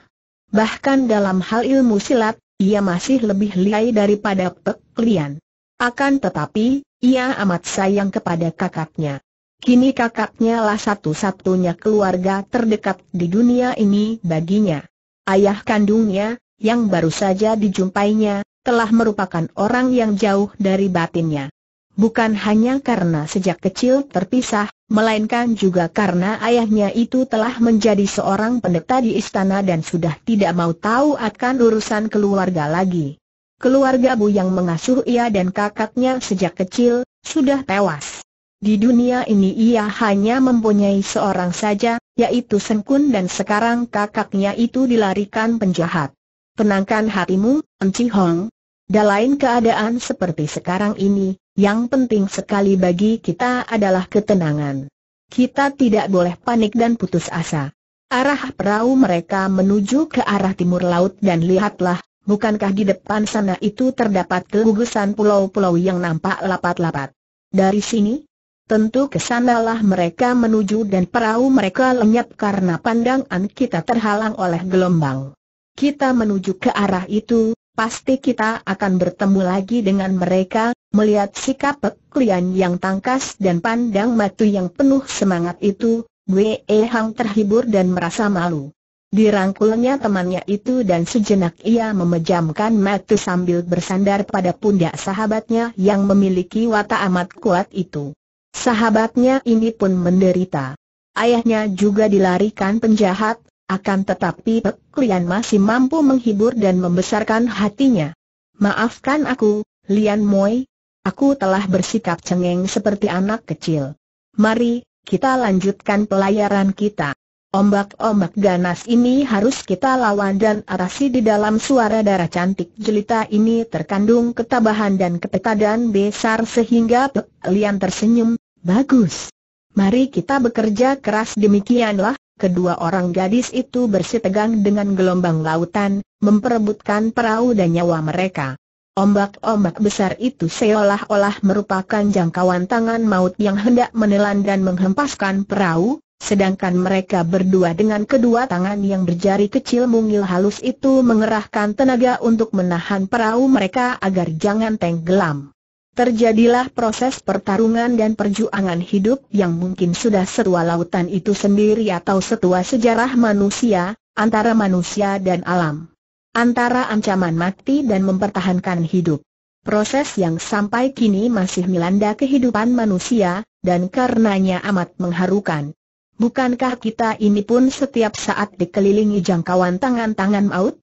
Bahkan dalam hal ilmu silat, ia masih lebih lihai daripada Pek Lian. Akan tetapi, ia amat sayang kepada kakaknya. Kini kakaknya lah satu-satunya keluarga terdekat di dunia ini baginya. Ayah kandungnya, yang baru saja dijumpainya, telah merupakan orang yang jauh dari batinnya. Bukan hanya karena sejak kecil terpisah, melainkan juga karena ayahnya itu telah menjadi seorang pendeta di istana dan sudah tidak mau tahu akan urusan keluarga lagi. Keluarga Bu yang mengasuh ia dan kakaknya sejak kecil, sudah tewas di dunia ini ia hanya mempunyai seorang saja, yaitu Senkun dan sekarang kakaknya itu dilarikan penjahat. Tenangkan hatimu, Enci Hong. Dalam keadaan seperti sekarang ini, yang penting sekali bagi kita adalah ketenangan. Kita tidak boleh panik dan putus asa. Arah perahu mereka menuju ke arah timur laut dan lihatlah, bukankah di depan sana itu terdapat kegugusan pulau-pulau yang nampak lapat-lapat. Dari sini, Tentu kesanalah mereka menuju dan perahu mereka lenyap karena pandangan kita terhalang oleh gelombang. Kita menuju ke arah itu, pasti kita akan bertemu lagi dengan mereka, melihat sikap peklian yang tangkas dan pandang matu yang penuh semangat itu, Wei Hang terhibur dan merasa malu. Dirangkulnya temannya itu dan sejenak ia memejamkan mata sambil bersandar pada pundak sahabatnya yang memiliki watak amat kuat itu. Sahabatnya ini pun menderita. Ayahnya juga dilarikan penjahat, akan tetapi Pek Lian masih mampu menghibur dan membesarkan hatinya. Maafkan aku, Lian Moi. Aku telah bersikap cengeng seperti anak kecil. Mari, kita lanjutkan pelayaran kita. Ombak-ombak ganas ini harus kita lawan dan arasi di dalam suara darah cantik jelita ini terkandung ketabahan dan ketekadan besar sehingga Pek Lian tersenyum, Bagus. Mari kita bekerja keras demikianlah, kedua orang gadis itu bersitegang dengan gelombang lautan, memperebutkan perahu dan nyawa mereka. Ombak-ombak besar itu seolah-olah merupakan jangkauan tangan maut yang hendak menelan dan menghempaskan perahu, sedangkan mereka berdua dengan kedua tangan yang berjari kecil mungil halus itu mengerahkan tenaga untuk menahan perahu mereka agar jangan tenggelam terjadilah proses pertarungan dan perjuangan hidup yang mungkin sudah setua lautan itu sendiri atau setua sejarah manusia, antara manusia dan alam. Antara ancaman mati dan mempertahankan hidup. Proses yang sampai kini masih melanda kehidupan manusia, dan karenanya amat mengharukan. Bukankah kita ini pun setiap saat dikelilingi jangkauan tangan-tangan maut?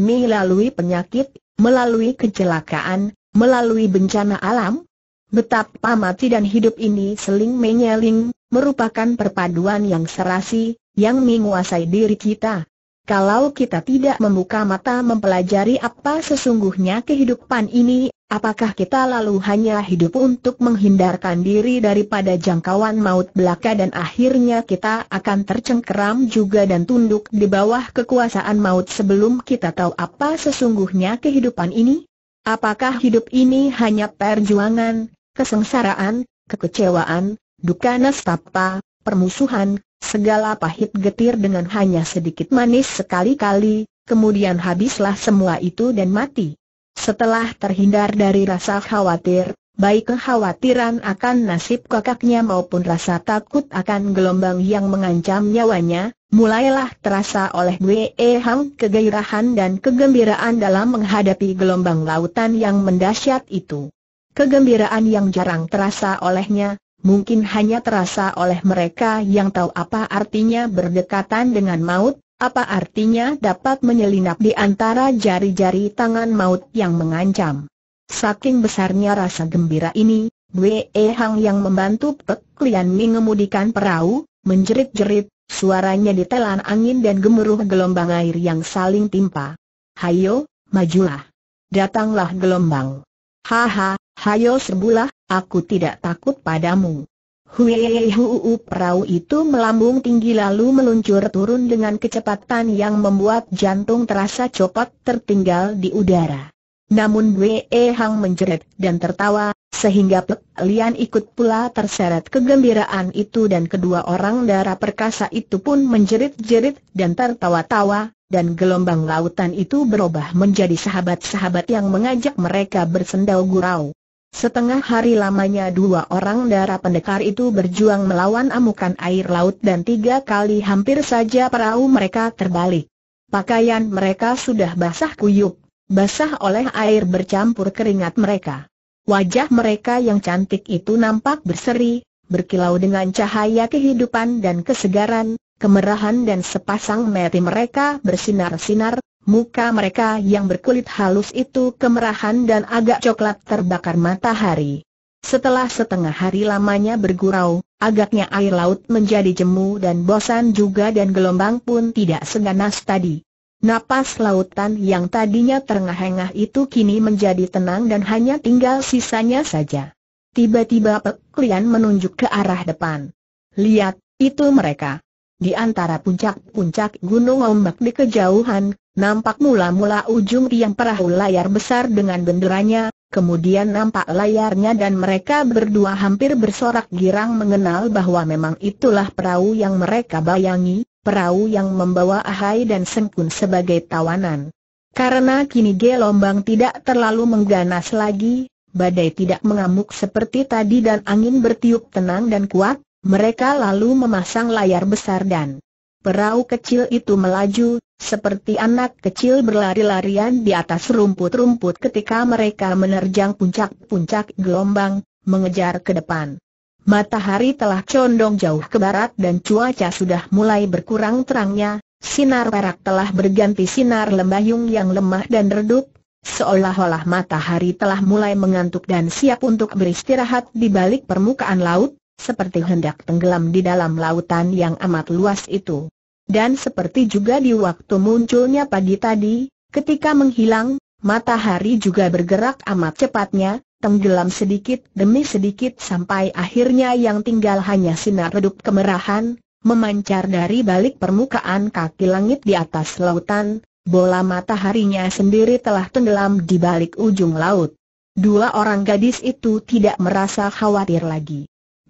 Melalui penyakit, melalui kecelakaan, melalui bencana alam? Betapa mati dan hidup ini seling menyeling, merupakan perpaduan yang serasi, yang menguasai diri kita. Kalau kita tidak membuka mata mempelajari apa sesungguhnya kehidupan ini, apakah kita lalu hanya hidup untuk menghindarkan diri daripada jangkauan maut belaka dan akhirnya kita akan tercengkeram juga dan tunduk di bawah kekuasaan maut sebelum kita tahu apa sesungguhnya kehidupan ini? Apakah hidup ini hanya perjuangan, kesengsaraan, kekecewaan, duka nestapa, permusuhan, segala pahit getir dengan hanya sedikit manis sekali-kali, kemudian habislah semua itu dan mati. Setelah terhindar dari rasa khawatir, baik kekhawatiran akan nasib kakaknya maupun rasa takut akan gelombang yang mengancam nyawanya, mulailah terasa oleh Wei e Hang kegairahan dan kegembiraan dalam menghadapi gelombang lautan yang mendasyat itu. Kegembiraan yang jarang terasa olehnya, mungkin hanya terasa oleh mereka yang tahu apa artinya berdekatan dengan maut, apa artinya dapat menyelinap di antara jari-jari tangan maut yang mengancam. Saking besarnya rasa gembira ini, Wei Hang yang membantu Pek Lian mengemudikan perahu, menjerit-jerit, suaranya ditelan angin dan gemuruh gelombang air yang saling timpa. Hayo, majulah. Datanglah gelombang. Haha, hayo serbulah, aku tidak takut padamu. huu perahu itu melambung tinggi lalu meluncur turun dengan kecepatan yang membuat jantung terasa copot tertinggal di udara. Namun Wee Hang menjerit dan tertawa, sehingga Pek Lian ikut pula terseret kegembiraan itu dan kedua orang darah perkasa itu pun menjerit-jerit dan tertawa-tawa, dan gelombang lautan itu berubah menjadi sahabat-sahabat yang mengajak mereka bersendau gurau. Setengah hari lamanya dua orang darah pendekar itu berjuang melawan amukan air laut dan tiga kali hampir saja perahu mereka terbalik. Pakaian mereka sudah basah kuyup, basah oleh air bercampur keringat mereka. Wajah mereka yang cantik itu nampak berseri, berkilau dengan cahaya kehidupan dan kesegaran, kemerahan dan sepasang mata mereka bersinar-sinar, muka mereka yang berkulit halus itu kemerahan dan agak coklat terbakar matahari. Setelah setengah hari lamanya bergurau, agaknya air laut menjadi jemu dan bosan juga dan gelombang pun tidak seganas tadi. Napas lautan yang tadinya terengah-engah itu kini menjadi tenang dan hanya tinggal sisanya saja. Tiba-tiba Pek Lian menunjuk ke arah depan. Lihat, itu mereka. Di antara puncak-puncak gunung ombak di kejauhan, nampak mula-mula ujung tiang perahu layar besar dengan benderanya, kemudian nampak layarnya dan mereka berdua hampir bersorak girang mengenal bahwa memang itulah perahu yang mereka bayangi, perahu yang membawa Ahai dan Sengkun sebagai tawanan. Karena kini gelombang tidak terlalu mengganas lagi, badai tidak mengamuk seperti tadi dan angin bertiup tenang dan kuat, mereka lalu memasang layar besar dan perahu kecil itu melaju, seperti anak kecil berlari-larian di atas rumput-rumput ketika mereka menerjang puncak-puncak gelombang, mengejar ke depan. Matahari telah condong jauh ke barat dan cuaca sudah mulai berkurang terangnya, sinar perak telah berganti sinar lembayung yang lemah dan redup, seolah-olah matahari telah mulai mengantuk dan siap untuk beristirahat di balik permukaan laut, seperti hendak tenggelam di dalam lautan yang amat luas itu. Dan seperti juga di waktu munculnya pagi tadi, ketika menghilang, matahari juga bergerak amat cepatnya, tenggelam sedikit demi sedikit sampai akhirnya yang tinggal hanya sinar redup kemerahan, memancar dari balik permukaan kaki langit di atas lautan, bola mataharinya sendiri telah tenggelam di balik ujung laut. Dua orang gadis itu tidak merasa khawatir lagi.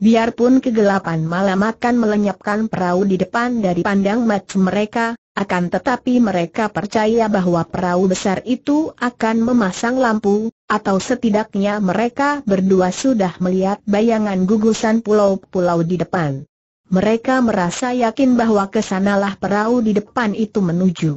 Biarpun kegelapan malam akan melenyapkan perahu di depan dari pandang mata mereka, akan tetapi mereka percaya bahwa perahu besar itu akan memasang lampu, atau setidaknya mereka berdua sudah melihat bayangan gugusan pulau-pulau di depan. Mereka merasa yakin bahwa kesanalah perahu di depan itu menuju.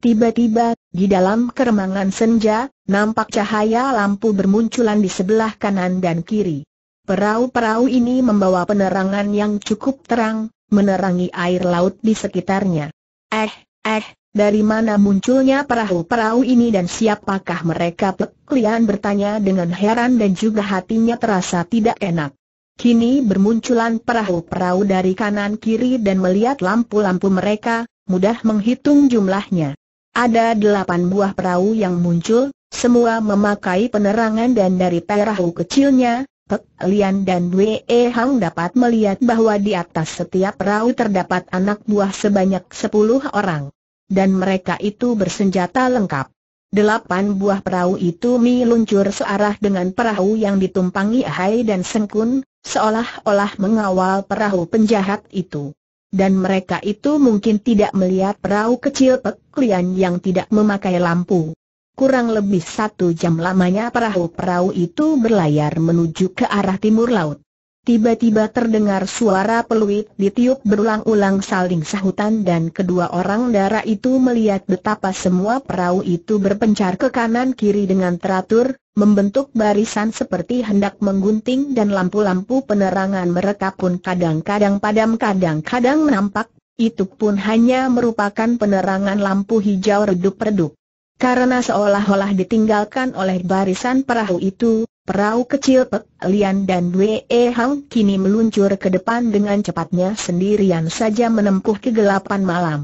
Tiba-tiba, di dalam keremangan senja, nampak cahaya lampu bermunculan di sebelah kanan dan kiri. Perahu-perahu ini membawa penerangan yang cukup terang, menerangi air laut di sekitarnya. Eh, eh, dari mana munculnya perahu-perahu ini dan siapakah mereka? Peklian bertanya dengan heran dan juga hatinya terasa tidak enak. Kini bermunculan perahu-perahu dari kanan kiri dan melihat lampu-lampu mereka, mudah menghitung jumlahnya. Ada delapan buah perahu yang muncul, semua memakai penerangan dan dari perahu kecilnya, Pek Lian dan Wei Hang dapat melihat bahwa di atas setiap perahu terdapat anak buah sebanyak sepuluh orang. Dan mereka itu bersenjata lengkap. Delapan buah perahu itu meluncur searah dengan perahu yang ditumpangi Hai dan Sengkun, seolah-olah mengawal perahu penjahat itu. Dan mereka itu mungkin tidak melihat perahu kecil Pek Lian yang tidak memakai lampu. Kurang lebih satu jam lamanya perahu-perahu itu berlayar menuju ke arah timur laut. Tiba-tiba terdengar suara peluit ditiup berulang-ulang saling sahutan dan kedua orang darah itu melihat betapa semua perahu itu berpencar ke kanan-kiri dengan teratur, membentuk barisan seperti hendak menggunting dan lampu-lampu penerangan mereka pun kadang-kadang padam kadang-kadang nampak, itu pun hanya merupakan penerangan lampu hijau redup-redup. Karena seolah-olah ditinggalkan oleh barisan perahu itu, perahu kecil Pek Lian dan Wee Hang kini meluncur ke depan dengan cepatnya sendirian saja menempuh kegelapan malam.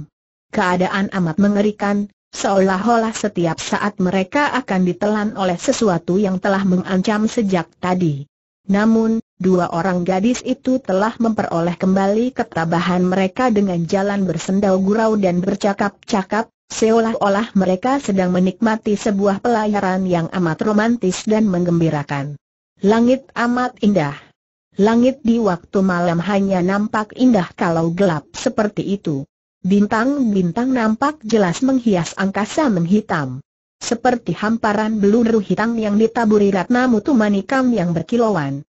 Keadaan amat mengerikan, seolah-olah setiap saat mereka akan ditelan oleh sesuatu yang telah mengancam sejak tadi. Namun, dua orang gadis itu telah memperoleh kembali ketabahan mereka dengan jalan bersendau gurau dan bercakap-cakap, Seolah-olah mereka sedang menikmati sebuah pelayaran yang amat romantis dan menggembirakan. Langit amat indah. Langit di waktu malam hanya nampak indah kalau gelap seperti itu. Bintang-bintang nampak jelas menghias angkasa menghitam. Seperti hamparan beluru hitam yang ditaburi ratna mutu manikam yang berkilauan.